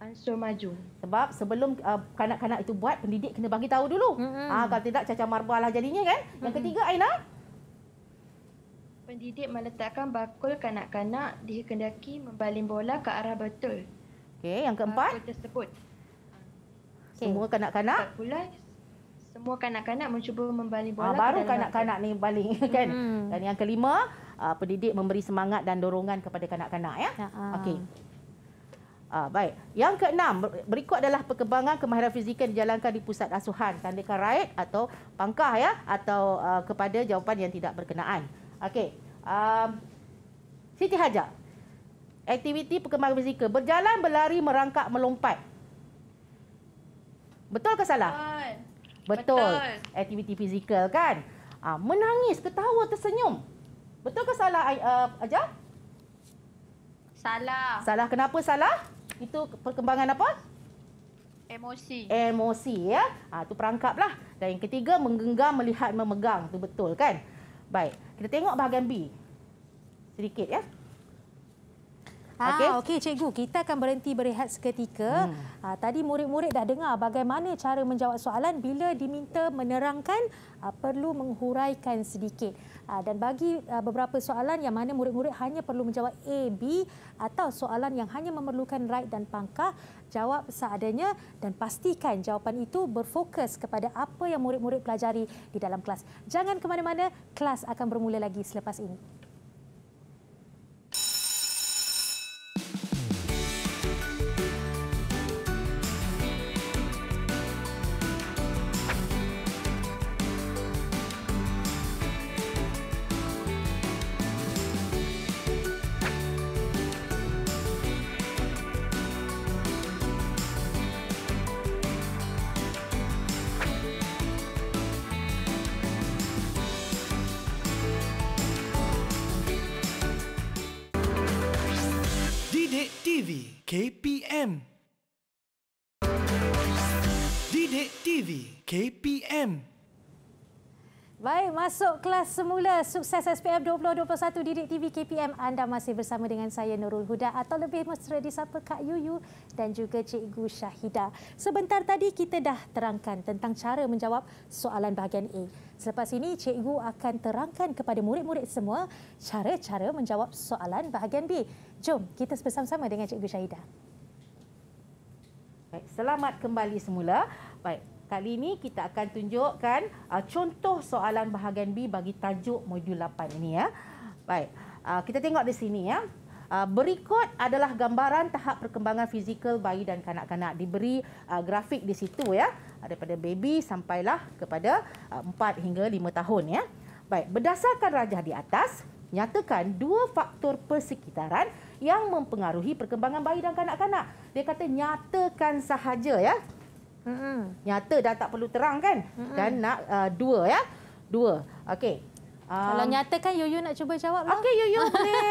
ansur maju. Sebab sebelum uh, kanak-kanak itu buat, pendidik kena bagi tahu dulu. Mm-hmm. Ah, kalau tidak cacah marbah lah jadinya kan. Mm-hmm. Yang ketiga, Aina? Pendidik meletakkan bakul kanak-kanak dikendaki membaling bola ke arah betul. Okey, yang keempat? Bakul tersebut. Okay. Semua kanak-kanak. Semua kanak-kanak mencuba membaling bola. Ha, baru kanak-kanak ni baling kan. Hmm. Dan yang kelima, uh, pendidik memberi semangat dan dorongan kepada kanak-kanak ya. Ha-ha. Ya. Okey. Uh, baik. Yang keenam, berikut adalah perkembangan kemahiran fizikal dijalankan di pusat asuhan. Tandakan right atau pangkah ya atau uh, kepada jawapan yang tidak berkenaan. Okey. Um, Siti Hajar. Aktiviti perkembangan fizikal. Berjalan, berlari, merangkak, melompat. Betul ke salah? Betul. Betul. Aktiviti fizikal kan? Ha, menangis, ketawa, tersenyum. Betul ke salah, uh, ah, Aja? Salah. Salah kenapa salah? Itu perkembangan apa? Emosi. Emosi, ya. Ha, ah, itu perangkaplah. Dan yang ketiga, menggenggam, melihat, memegang. tu betul, kan? Baik. Kita tengok bahagian B. Sedikit, ya. Ah, Okey, okay, cikgu, kita akan berhenti berehat seketika. Hmm. Aa, ah, tadi murid-murid dah dengar bagaimana cara menjawab soalan bila diminta menerangkan aa, ah, perlu menghuraikan sedikit. Aa, ah, dan bagi aa, beberapa soalan yang mana murid-murid hanya perlu menjawab A, B atau soalan yang hanya memerlukan right dan pangkah, jawab seadanya dan pastikan jawapan itu berfokus kepada apa yang murid-murid pelajari di dalam kelas. Jangan ke mana-mana, kelas akan bermula lagi selepas ini. Alhamdulillah semula sukses SPM 2021 Didik TV KPM. Anda masih bersama dengan saya Nurul Huda atau lebih mesra disapa Kak Yuyu dan juga Cikgu Syahida. Sebentar tadi kita dah terangkan tentang cara menjawab soalan bahagian A. Selepas ini cikgu akan terangkan kepada murid-murid semua cara-cara menjawab soalan bahagian B. Jom kita bersama-sama dengan Cikgu Syahida. Baik, selamat kembali semula. Baik, Kali ini kita akan tunjukkan uh, contoh soalan bahagian B bagi tajuk modul 8 ini ya. Baik, uh, kita tengok di sini ya. Uh, berikut adalah gambaran tahap perkembangan fizikal bayi dan kanak-kanak diberi uh, grafik di situ ya daripada baby sampailah kepada uh, 4 hingga 5 tahun ya. Baik, berdasarkan rajah di atas, nyatakan dua faktor persekitaran yang mempengaruhi perkembangan bayi dan kanak-kanak. Dia kata nyatakan sahaja ya hmm Nyata dah tak perlu terang kan? hmm Dan nak uh, dua ya. Dua. Okey. Um, Kalau nyata kan Yuyu nak cuba jawab lah. Okey Yuyu boleh.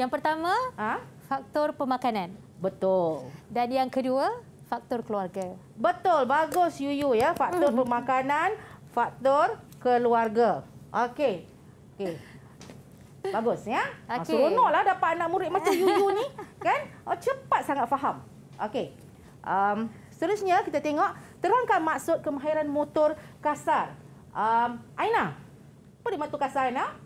yang pertama, ha? faktor pemakanan. Betul. Dan yang kedua, faktor keluarga. Betul. Bagus Yuyu ya. Faktor hmm pemakanan, faktor keluarga. Okey. Okey. Bagus ya. Ah, okay. Seronoklah dapat anak murid macam Yuyu ni, kan? Oh cepat sangat faham. Okey. Um Seterusnya kita tengok terangkan maksud kemahiran motor kasar. Um, Aina, apa dia motor kasar Aina?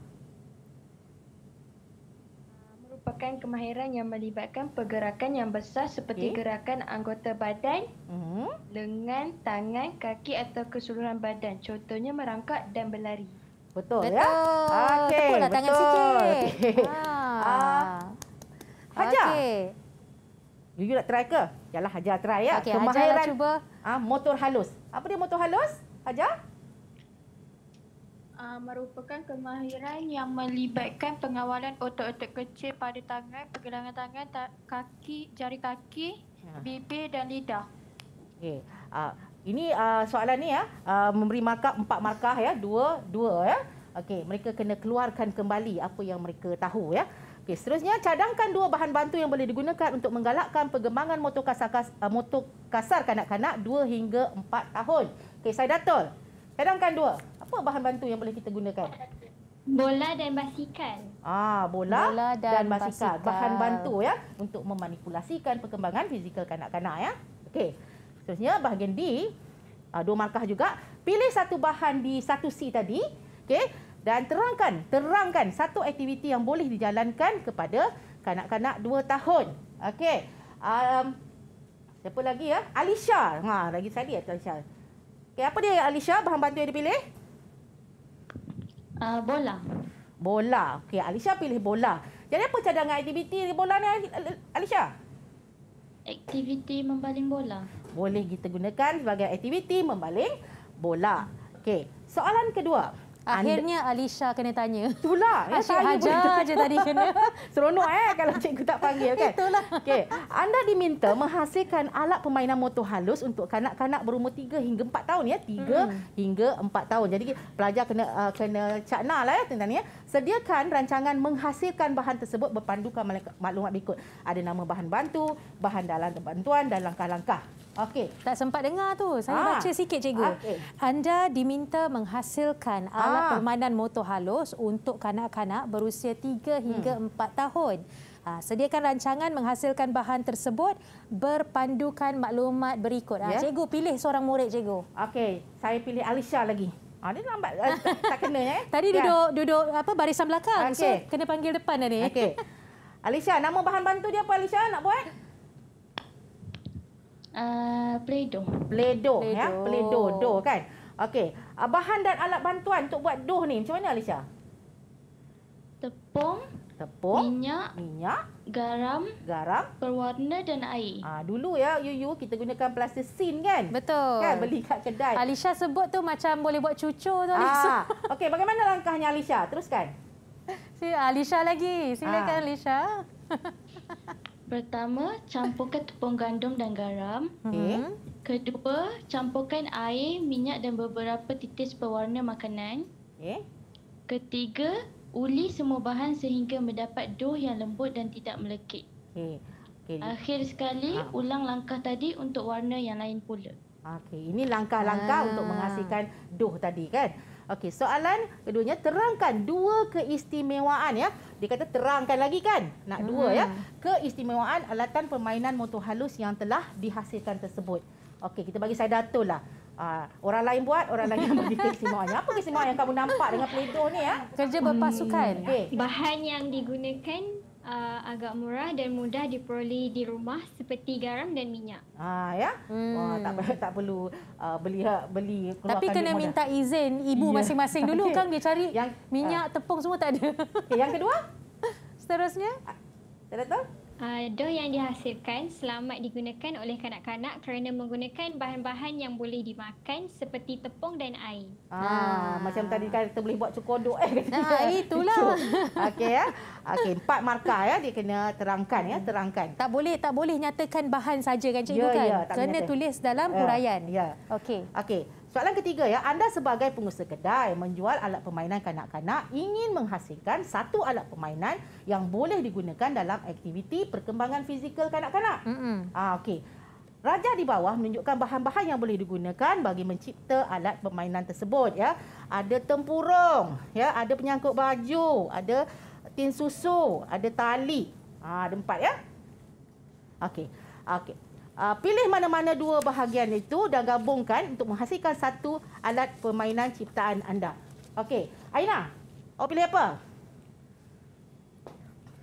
merupakan kemahiran yang melibatkan pergerakan yang besar seperti okay. gerakan anggota badan, uh-huh. Mhm. lengan, tangan, kaki atau keseluruhan badan. Contohnya merangkak dan berlari. Betul, ya? betul. ya? Okey, lah betul. Okay. Ha. Ah. ah. Okey. You nak try ke? Yalah, Hajar try ya. Okay, Kemahiran cuba. Ah, motor halus. Apa dia motor halus, Hajar? Uh, merupakan kemahiran yang melibatkan pengawalan otot-otot kecil pada tangan, pergelangan tangan, ta kaki, jari kaki, ha. bibir dan lidah. Okey. Uh, ini uh, soalan ni ya, uh, memberi markah empat markah ya, dua, dua ya. Okey, mereka kena keluarkan kembali apa yang mereka tahu ya. Okey, seterusnya cadangkan dua bahan bantu yang boleh digunakan untuk menggalakkan pengembangan motor kasar kasar, eh, motor kasar kanak-kanak 2 hingga 4 tahun. Okey, saya datul. Cadangkan dua. Apa bahan bantu yang boleh kita gunakan? Bola dan basikal. Ah, bola, bola dan, dan basikal. basikal. Bahan bantu ya untuk memanipulasikan perkembangan fizikal kanak-kanak ya. Okey. Seterusnya bahagian D, ah, dua markah juga. Pilih satu bahan di satu C tadi. Okey dan terangkan terangkan satu aktiviti yang boleh dijalankan kepada kanak-kanak 2 tahun. Okey. Um, siapa lagi ya? Alisha. Ha, lagi sekali ya Alisha. Okey, apa dia Alisha bahan bantu yang dipilih? Uh, bola. Bola. Okey, Alisha pilih bola. Jadi apa cadangan aktiviti bola ni Alisha? Aktiviti membaling bola. Boleh kita gunakan sebagai aktiviti membaling bola. Okey, soalan kedua. Akhirnya anda... Alisha kena tanya. Itulah. Ya, Asyik hajar je tadi kena. Seronok eh kalau cikgu tak panggil kan. Itulah. Okay. Anda diminta menghasilkan alat permainan motor halus untuk kanak-kanak berumur 3 hingga 4 tahun. ya 3 hmm. hingga 4 tahun. Jadi pelajar kena uh, kena cakna lah ya tentang Ya. Sediakan rancangan menghasilkan bahan tersebut berpandukan maklumat berikut. Ada nama bahan bantu, bahan dalam bantuan dan langkah-langkah. Okey, tak sempat dengar tu. Saya ah. baca sikit cikgu. Okay. Anda diminta menghasilkan ah. alat permainan motor halus untuk kanak-kanak berusia 3 hingga hmm. 4 tahun. Ha, sediakan rancangan menghasilkan bahan tersebut berpandukan maklumat berikut. Ha, yeah. Ya. Cikgu pilih seorang murid cikgu. Okey, saya pilih Alisha lagi. Ah, dia lambat eh, tak, tak kena eh. Tadi ya. duduk duduk apa barisan belakang. Okay. So, kena panggil depan dah ni. Okey. Alisha, nama bahan bantu dia apa Alisha nak buat? Pledo. Pledo. Pledo. Pledo kan. Okey. Uh, bahan dan alat bantuan untuk buat doh ni macam mana Alicia? Tepung. Tepung. Minyak. Minyak. Garam. Garam. Berwarna dan air. Ah, dulu ya Yuyu kita gunakan plastisin kan? Betul. Kan beli kat kedai. Alicia sebut tu macam boleh buat cucur tu Alicia. Ah, Okey bagaimana langkahnya Alicia? Teruskan. Si Alicia lagi. Silakan ah. Alicia. Pertama, campurkan tepung gandum dan garam. Okay. Hmm. Kedua, campurkan air, minyak dan beberapa titis pewarna makanan. Okay. Ketiga, uli semua bahan sehingga mendapat doh yang lembut dan tidak melekit. Okay. Okay. Akhir sekali, ha. ulang langkah tadi untuk warna yang lain pula. Okay. Ini langkah-langkah ha. untuk menghasilkan doh tadi kan? Okey, soalan keduanya terangkan dua keistimewaan ya. Dia kata terangkan lagi kan? Nak dua ya. hmm. ya. Keistimewaan alatan permainan motor halus yang telah dihasilkan tersebut. Okey, kita bagi saya datul lah. Uh, orang lain buat, orang lain bagi keistimewaan. Apa keistimewaan yang kamu nampak dengan peledoh ni ya? Kerja berpasukan. Hmm. Okay. Bahan yang digunakan uh, agak murah dan mudah diperoleh di rumah seperti garam dan minyak. Ah ya. Hmm. Wah, tak tak perlu uh, beli ha, beli Tapi kena minta dah. izin ibu yeah. masing-masing dulu okay. kan dia cari yang, minyak uh, tepung semua tak ada. Okay, yang kedua? Seterusnya? Uh, tak datang? Uh, doh yang dihasilkan selamat digunakan oleh kanak-kanak kerana menggunakan bahan-bahan yang boleh dimakan seperti tepung dan air. Ah, ah. macam tadi kata boleh buat cukodok eh. Ha, ah, itulah. Okey ya. Okey, empat markah ya dia kena terangkan ya, terangkan. Tak boleh tak boleh nyatakan bahan saja kan cikgu ya, kan. Ya, kena nyata. tulis dalam ya, huraian. Ya. ya. Okey. Okey. Soalan ketiga ya, anda sebagai pengusaha kedai menjual alat permainan kanak-kanak ingin menghasilkan satu alat permainan yang boleh digunakan dalam aktiviti perkembangan fizikal kanak-kanak. Mm-hmm. Ah okey. Raja di bawah menunjukkan bahan-bahan yang boleh digunakan bagi mencipta alat permainan tersebut ya. Ada tempurung, ya, ada penyangkut baju, ada tin susu, ada tali. Ah ada empat ya. Okey. Okey. Uh, pilih mana-mana dua bahagian itu dan gabungkan untuk menghasilkan satu alat permainan ciptaan anda. Okey, Aina, awak pilih apa?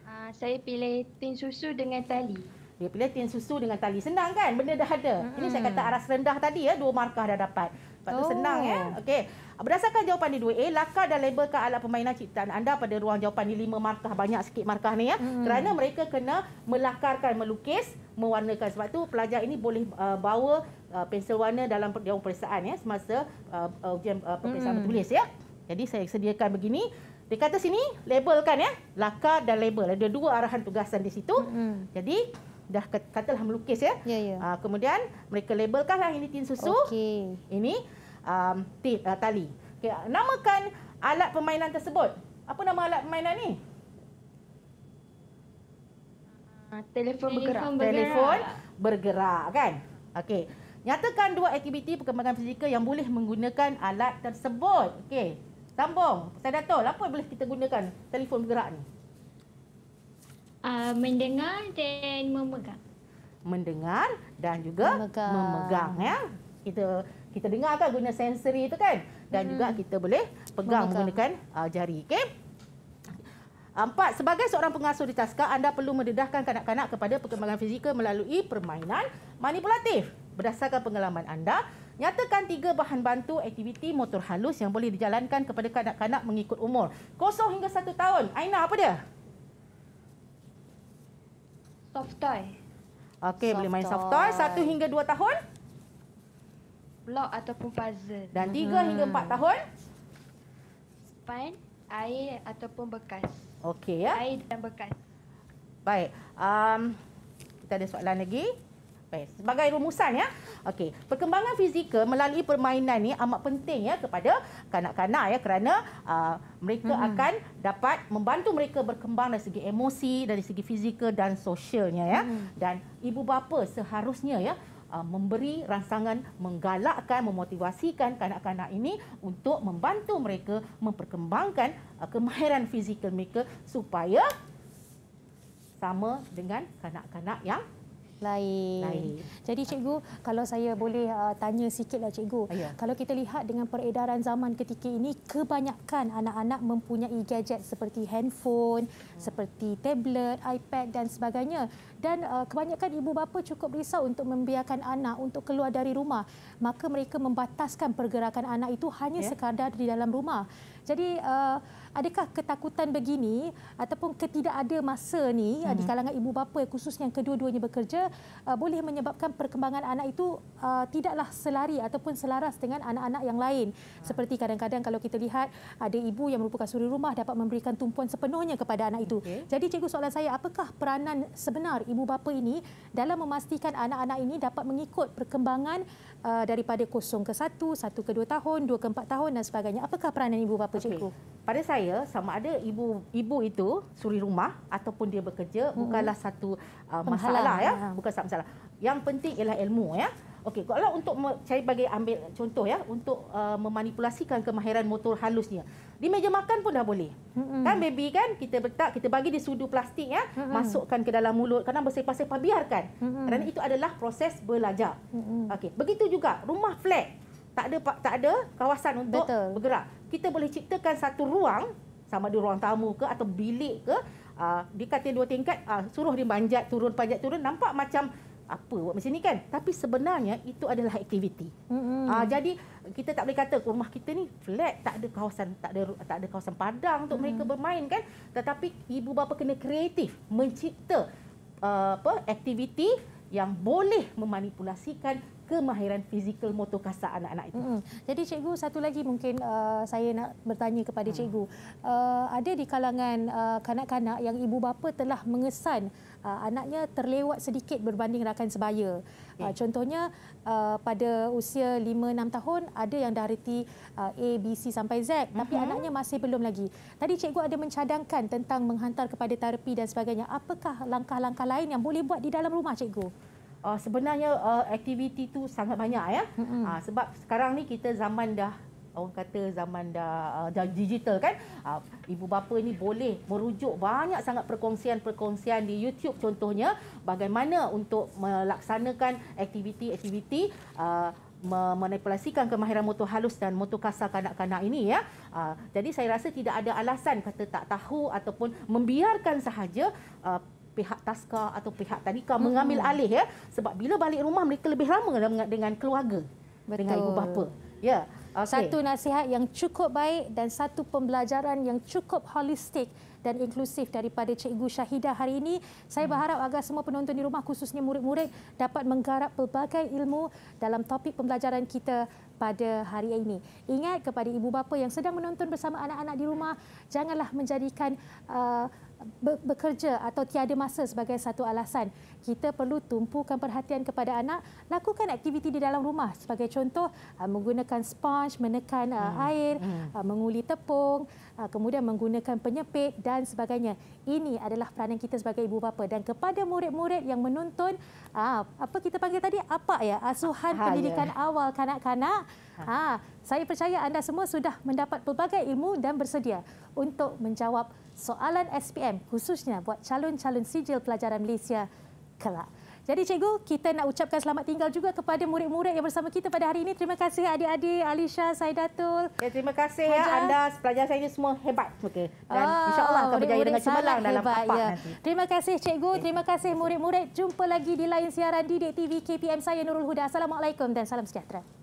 Uh, saya pilih tin susu dengan tali. Dia pilih tin susu dengan tali. Senang kan? Benda dah ada. hmm Ini saya kata aras rendah tadi ya, dua markah dah dapat. Kata oh. senang ya. Eh. Okey. Berdasarkan jawapan di 2A, lakar dan labelkan alat permainan ciptaan anda pada ruang jawapan di 5 markah. Banyak sikit markah ni ya. Hmm. Kerana mereka kena melakarkan, melukis, mewarnakan. Sebab tu pelajar ini boleh uh, bawa uh, pensel warna dalam dia periksaan ya semasa uh, uh ujian uh, perpisahan hmm. tulis ya. Jadi saya sediakan begini. di kata sini labelkan ya. Lakar dan label. Ada dua arahan tugasan di situ. Hmm. Jadi dah katalah melukis ya. ya, ya. Uh, kemudian mereka labelkanlah ini tin susu. Okay. Ini um, t- uh, ah, tali. Okay, namakan alat permainan tersebut. Apa nama alat permainan ni? Ah, telefon bergerak. Telefon bergerak, Telefon bergerak kan? Okey. Nyatakan dua aktiviti perkembangan fizikal yang boleh menggunakan alat tersebut. Okey. Sambung. Saya dah tahu apa boleh kita gunakan telefon bergerak ni. Ah, mendengar dan memegang. Mendengar dan juga memegang, memegang ya. Kita kita dengar kan guna sensory itu kan dan hmm. juga kita boleh pegang memegang. menggunakan uh, jari, okey? Empat, sebagai seorang pengasuh di taska, anda perlu mendedahkan kanak-kanak kepada perkembangan fizikal melalui permainan manipulatif. Berdasarkan pengalaman anda, nyatakan tiga bahan bantu aktiviti motor halus yang boleh dijalankan kepada kanak-kanak mengikut umur. Kosong hingga satu tahun. Aina, apa dia? Soft toy. Okey, boleh main soft toy. Satu hingga dua tahun. Blok ataupun puzzle. Dan tiga hmm. hingga empat tahun. Span, air ataupun bekas. Okey, ya. Air dan bekas. Baik. Um, kita ada soalan lagi. Okey, sebagai rumusan ya. Okey, perkembangan fizikal melalui permainan ni amat penting ya kepada kanak-kanak ya kerana uh, mereka hmm. akan dapat membantu mereka berkembang dari segi emosi, dari segi fizikal dan sosialnya ya. Hmm. Dan ibu bapa seharusnya ya uh, memberi rangsangan menggalakkan memotivasikan kanak-kanak ini untuk membantu mereka memperkembangkan uh, kemahiran fizikal mereka supaya sama dengan kanak-kanak yang lain. lain. Jadi cikgu, kalau saya boleh uh, tanya sikitlah cikgu. Ya. Kalau kita lihat dengan peredaran zaman ketika ini, kebanyakan anak-anak mempunyai gadget seperti handphone, hmm. seperti tablet, iPad dan sebagainya dan uh, kebanyakan ibu bapa cukup risau untuk membiarkan anak untuk keluar dari rumah maka mereka membataskan pergerakan anak itu hanya yeah. sekadar di dalam rumah jadi uh, adakah ketakutan begini ataupun ketidak ada masa ni mm-hmm. di mhm. kalangan ibu bapa khususnya yang kedua-duanya bekerja uh, boleh menyebabkan perkembangan anak itu uh, tidaklah selari ataupun selaras dengan anak-anak yang lain ah. seperti kadang-kadang kalau kita lihat ada ibu yang merupakan suri rumah dapat memberikan tumpuan sepenuhnya kepada anak itu. Okay. Jadi cikgu soalan saya apakah peranan sebenar ibu bapa ini dalam memastikan anak-anak ini dapat mengikut perkembangan uh, daripada kosong ke satu, satu ke dua tahun, dua ke empat tahun dan sebagainya. Apakah peranan ibu bapa okay. cikgu? Pada saya, sama ada ibu ibu itu suri rumah ataupun dia bekerja, hmm. bukanlah satu uh, masalah. Ya. Ha. Bukan satu masalah. Yang penting ialah ilmu. ya. Okey, kalau untuk saya bagi ambil contoh ya, untuk uh, memanipulasikan kemahiran motor halusnya. Di meja makan pun dah boleh. Mm-hmm. Kan baby kan, kita letak, kita bagi di sudu plastik ya, mm-hmm. masukkan ke dalam mulut, kadang bersepah-sepah biarkan. Mm-hmm. Kerana itu adalah proses belajar. Mm-hmm. Okey, begitu juga rumah flat. Tak ada tak ada kawasan untuk Betul. bergerak. Kita boleh ciptakan satu ruang sama ada ruang tamu ke atau bilik ke, uh, di katil dua tingkat, uh, suruh dia manjat turun panjat turun nampak macam apa buat macam ni kan tapi sebenarnya itu adalah aktiviti hmm. uh, jadi kita tak boleh kata rumah kita ni flat tak ada kawasan tak ada tak ada kawasan padang untuk hmm. mereka bermain kan tetapi ibu bapa kena kreatif mencipta uh, apa aktiviti yang boleh memanipulasikan kemahiran fizikal motor kasar anak-anak itu. Mm-hmm. Jadi cikgu satu lagi mungkin uh, saya nak bertanya kepada mm. cikgu. Uh, ada di kalangan uh, kanak-kanak yang ibu bapa telah mengesan Uh, anaknya terlewat sedikit berbanding rakan sebaya. Okay. Uh, contohnya uh, pada usia 5-6 tahun ada yang dah reti uh, A, B, C sampai Z uh-huh. tapi mhm. anaknya masih belum lagi. Tadi cikgu ada mencadangkan tentang menghantar kepada terapi dan sebagainya. Apakah langkah-langkah lain yang boleh buat di dalam rumah cikgu? Uh, sebenarnya uh, aktiviti tu sangat banyak ya. Mm-hmm. Uh, sebab sekarang ni kita zaman dah orang kata zaman dah uh, digital kan ah, ibu bapa ni boleh merujuk banyak sangat perkongsian-perkongsian di YouTube contohnya bagaimana untuk melaksanakan aktiviti-aktiviti ah, memanipulasikan kemahiran motor halus dan motor kasar kanak-kanak ini ya. jadi saya rasa tidak ada alasan kata tak tahu ataupun membiarkan sahaja pihak taska atau pihak tadika hmm. mengambil alih ya sebab bila balik rumah mereka lebih lama dengan keluarga Betul. dengan ibu bapa. Ya okay. satu nasihat yang cukup baik dan satu pembelajaran yang cukup holistik dan inklusif daripada Cikgu Syahidah hari ini. Saya hmm. berharap agar semua penonton di rumah, khususnya murid-murid, dapat menggarap pelbagai ilmu dalam topik pembelajaran kita pada hari ini. Ingat kepada ibu bapa yang sedang menonton bersama anak-anak di rumah, janganlah menjadikan uh, bekerja atau tiada masa sebagai satu alasan kita perlu tumpukan perhatian kepada anak. Lakukan aktiviti di dalam rumah. Sebagai contoh, ah, menggunakan sponge, menekan ah, hmm. air, hmm. Ah, menguli tepung, kemudian menggunakan penyepit dan sebagainya. Ini adalah peranan kita sebagai ibu bapa. Dan kepada murid-murid yang menonton, apa kita panggil tadi? Apa ya? Asuhan ha, pendidikan ya. awal kanak-kanak. Ha. Ha. Saya percaya anda semua sudah mendapat pelbagai ilmu dan bersedia untuk menjawab soalan SPM khususnya buat calon-calon sijil pelajaran Malaysia kelak. Jadi cikgu, kita nak ucapkan selamat tinggal juga kepada murid-murid yang bersama kita pada hari ini. Terima kasih adik-adik Alisha, Saidatul. Ya, terima kasih Hajar. ya anda pelajar saya ini semua hebat. Okey. Dan oh, insya-Allah akan berjaya dengan cemerlang dalam apa ya. nanti. Terima kasih cikgu, okay. terima kasih murid-murid. Jumpa lagi di lain siaran Didik TV KPM saya Nurul Huda. Assalamualaikum dan salam sejahtera.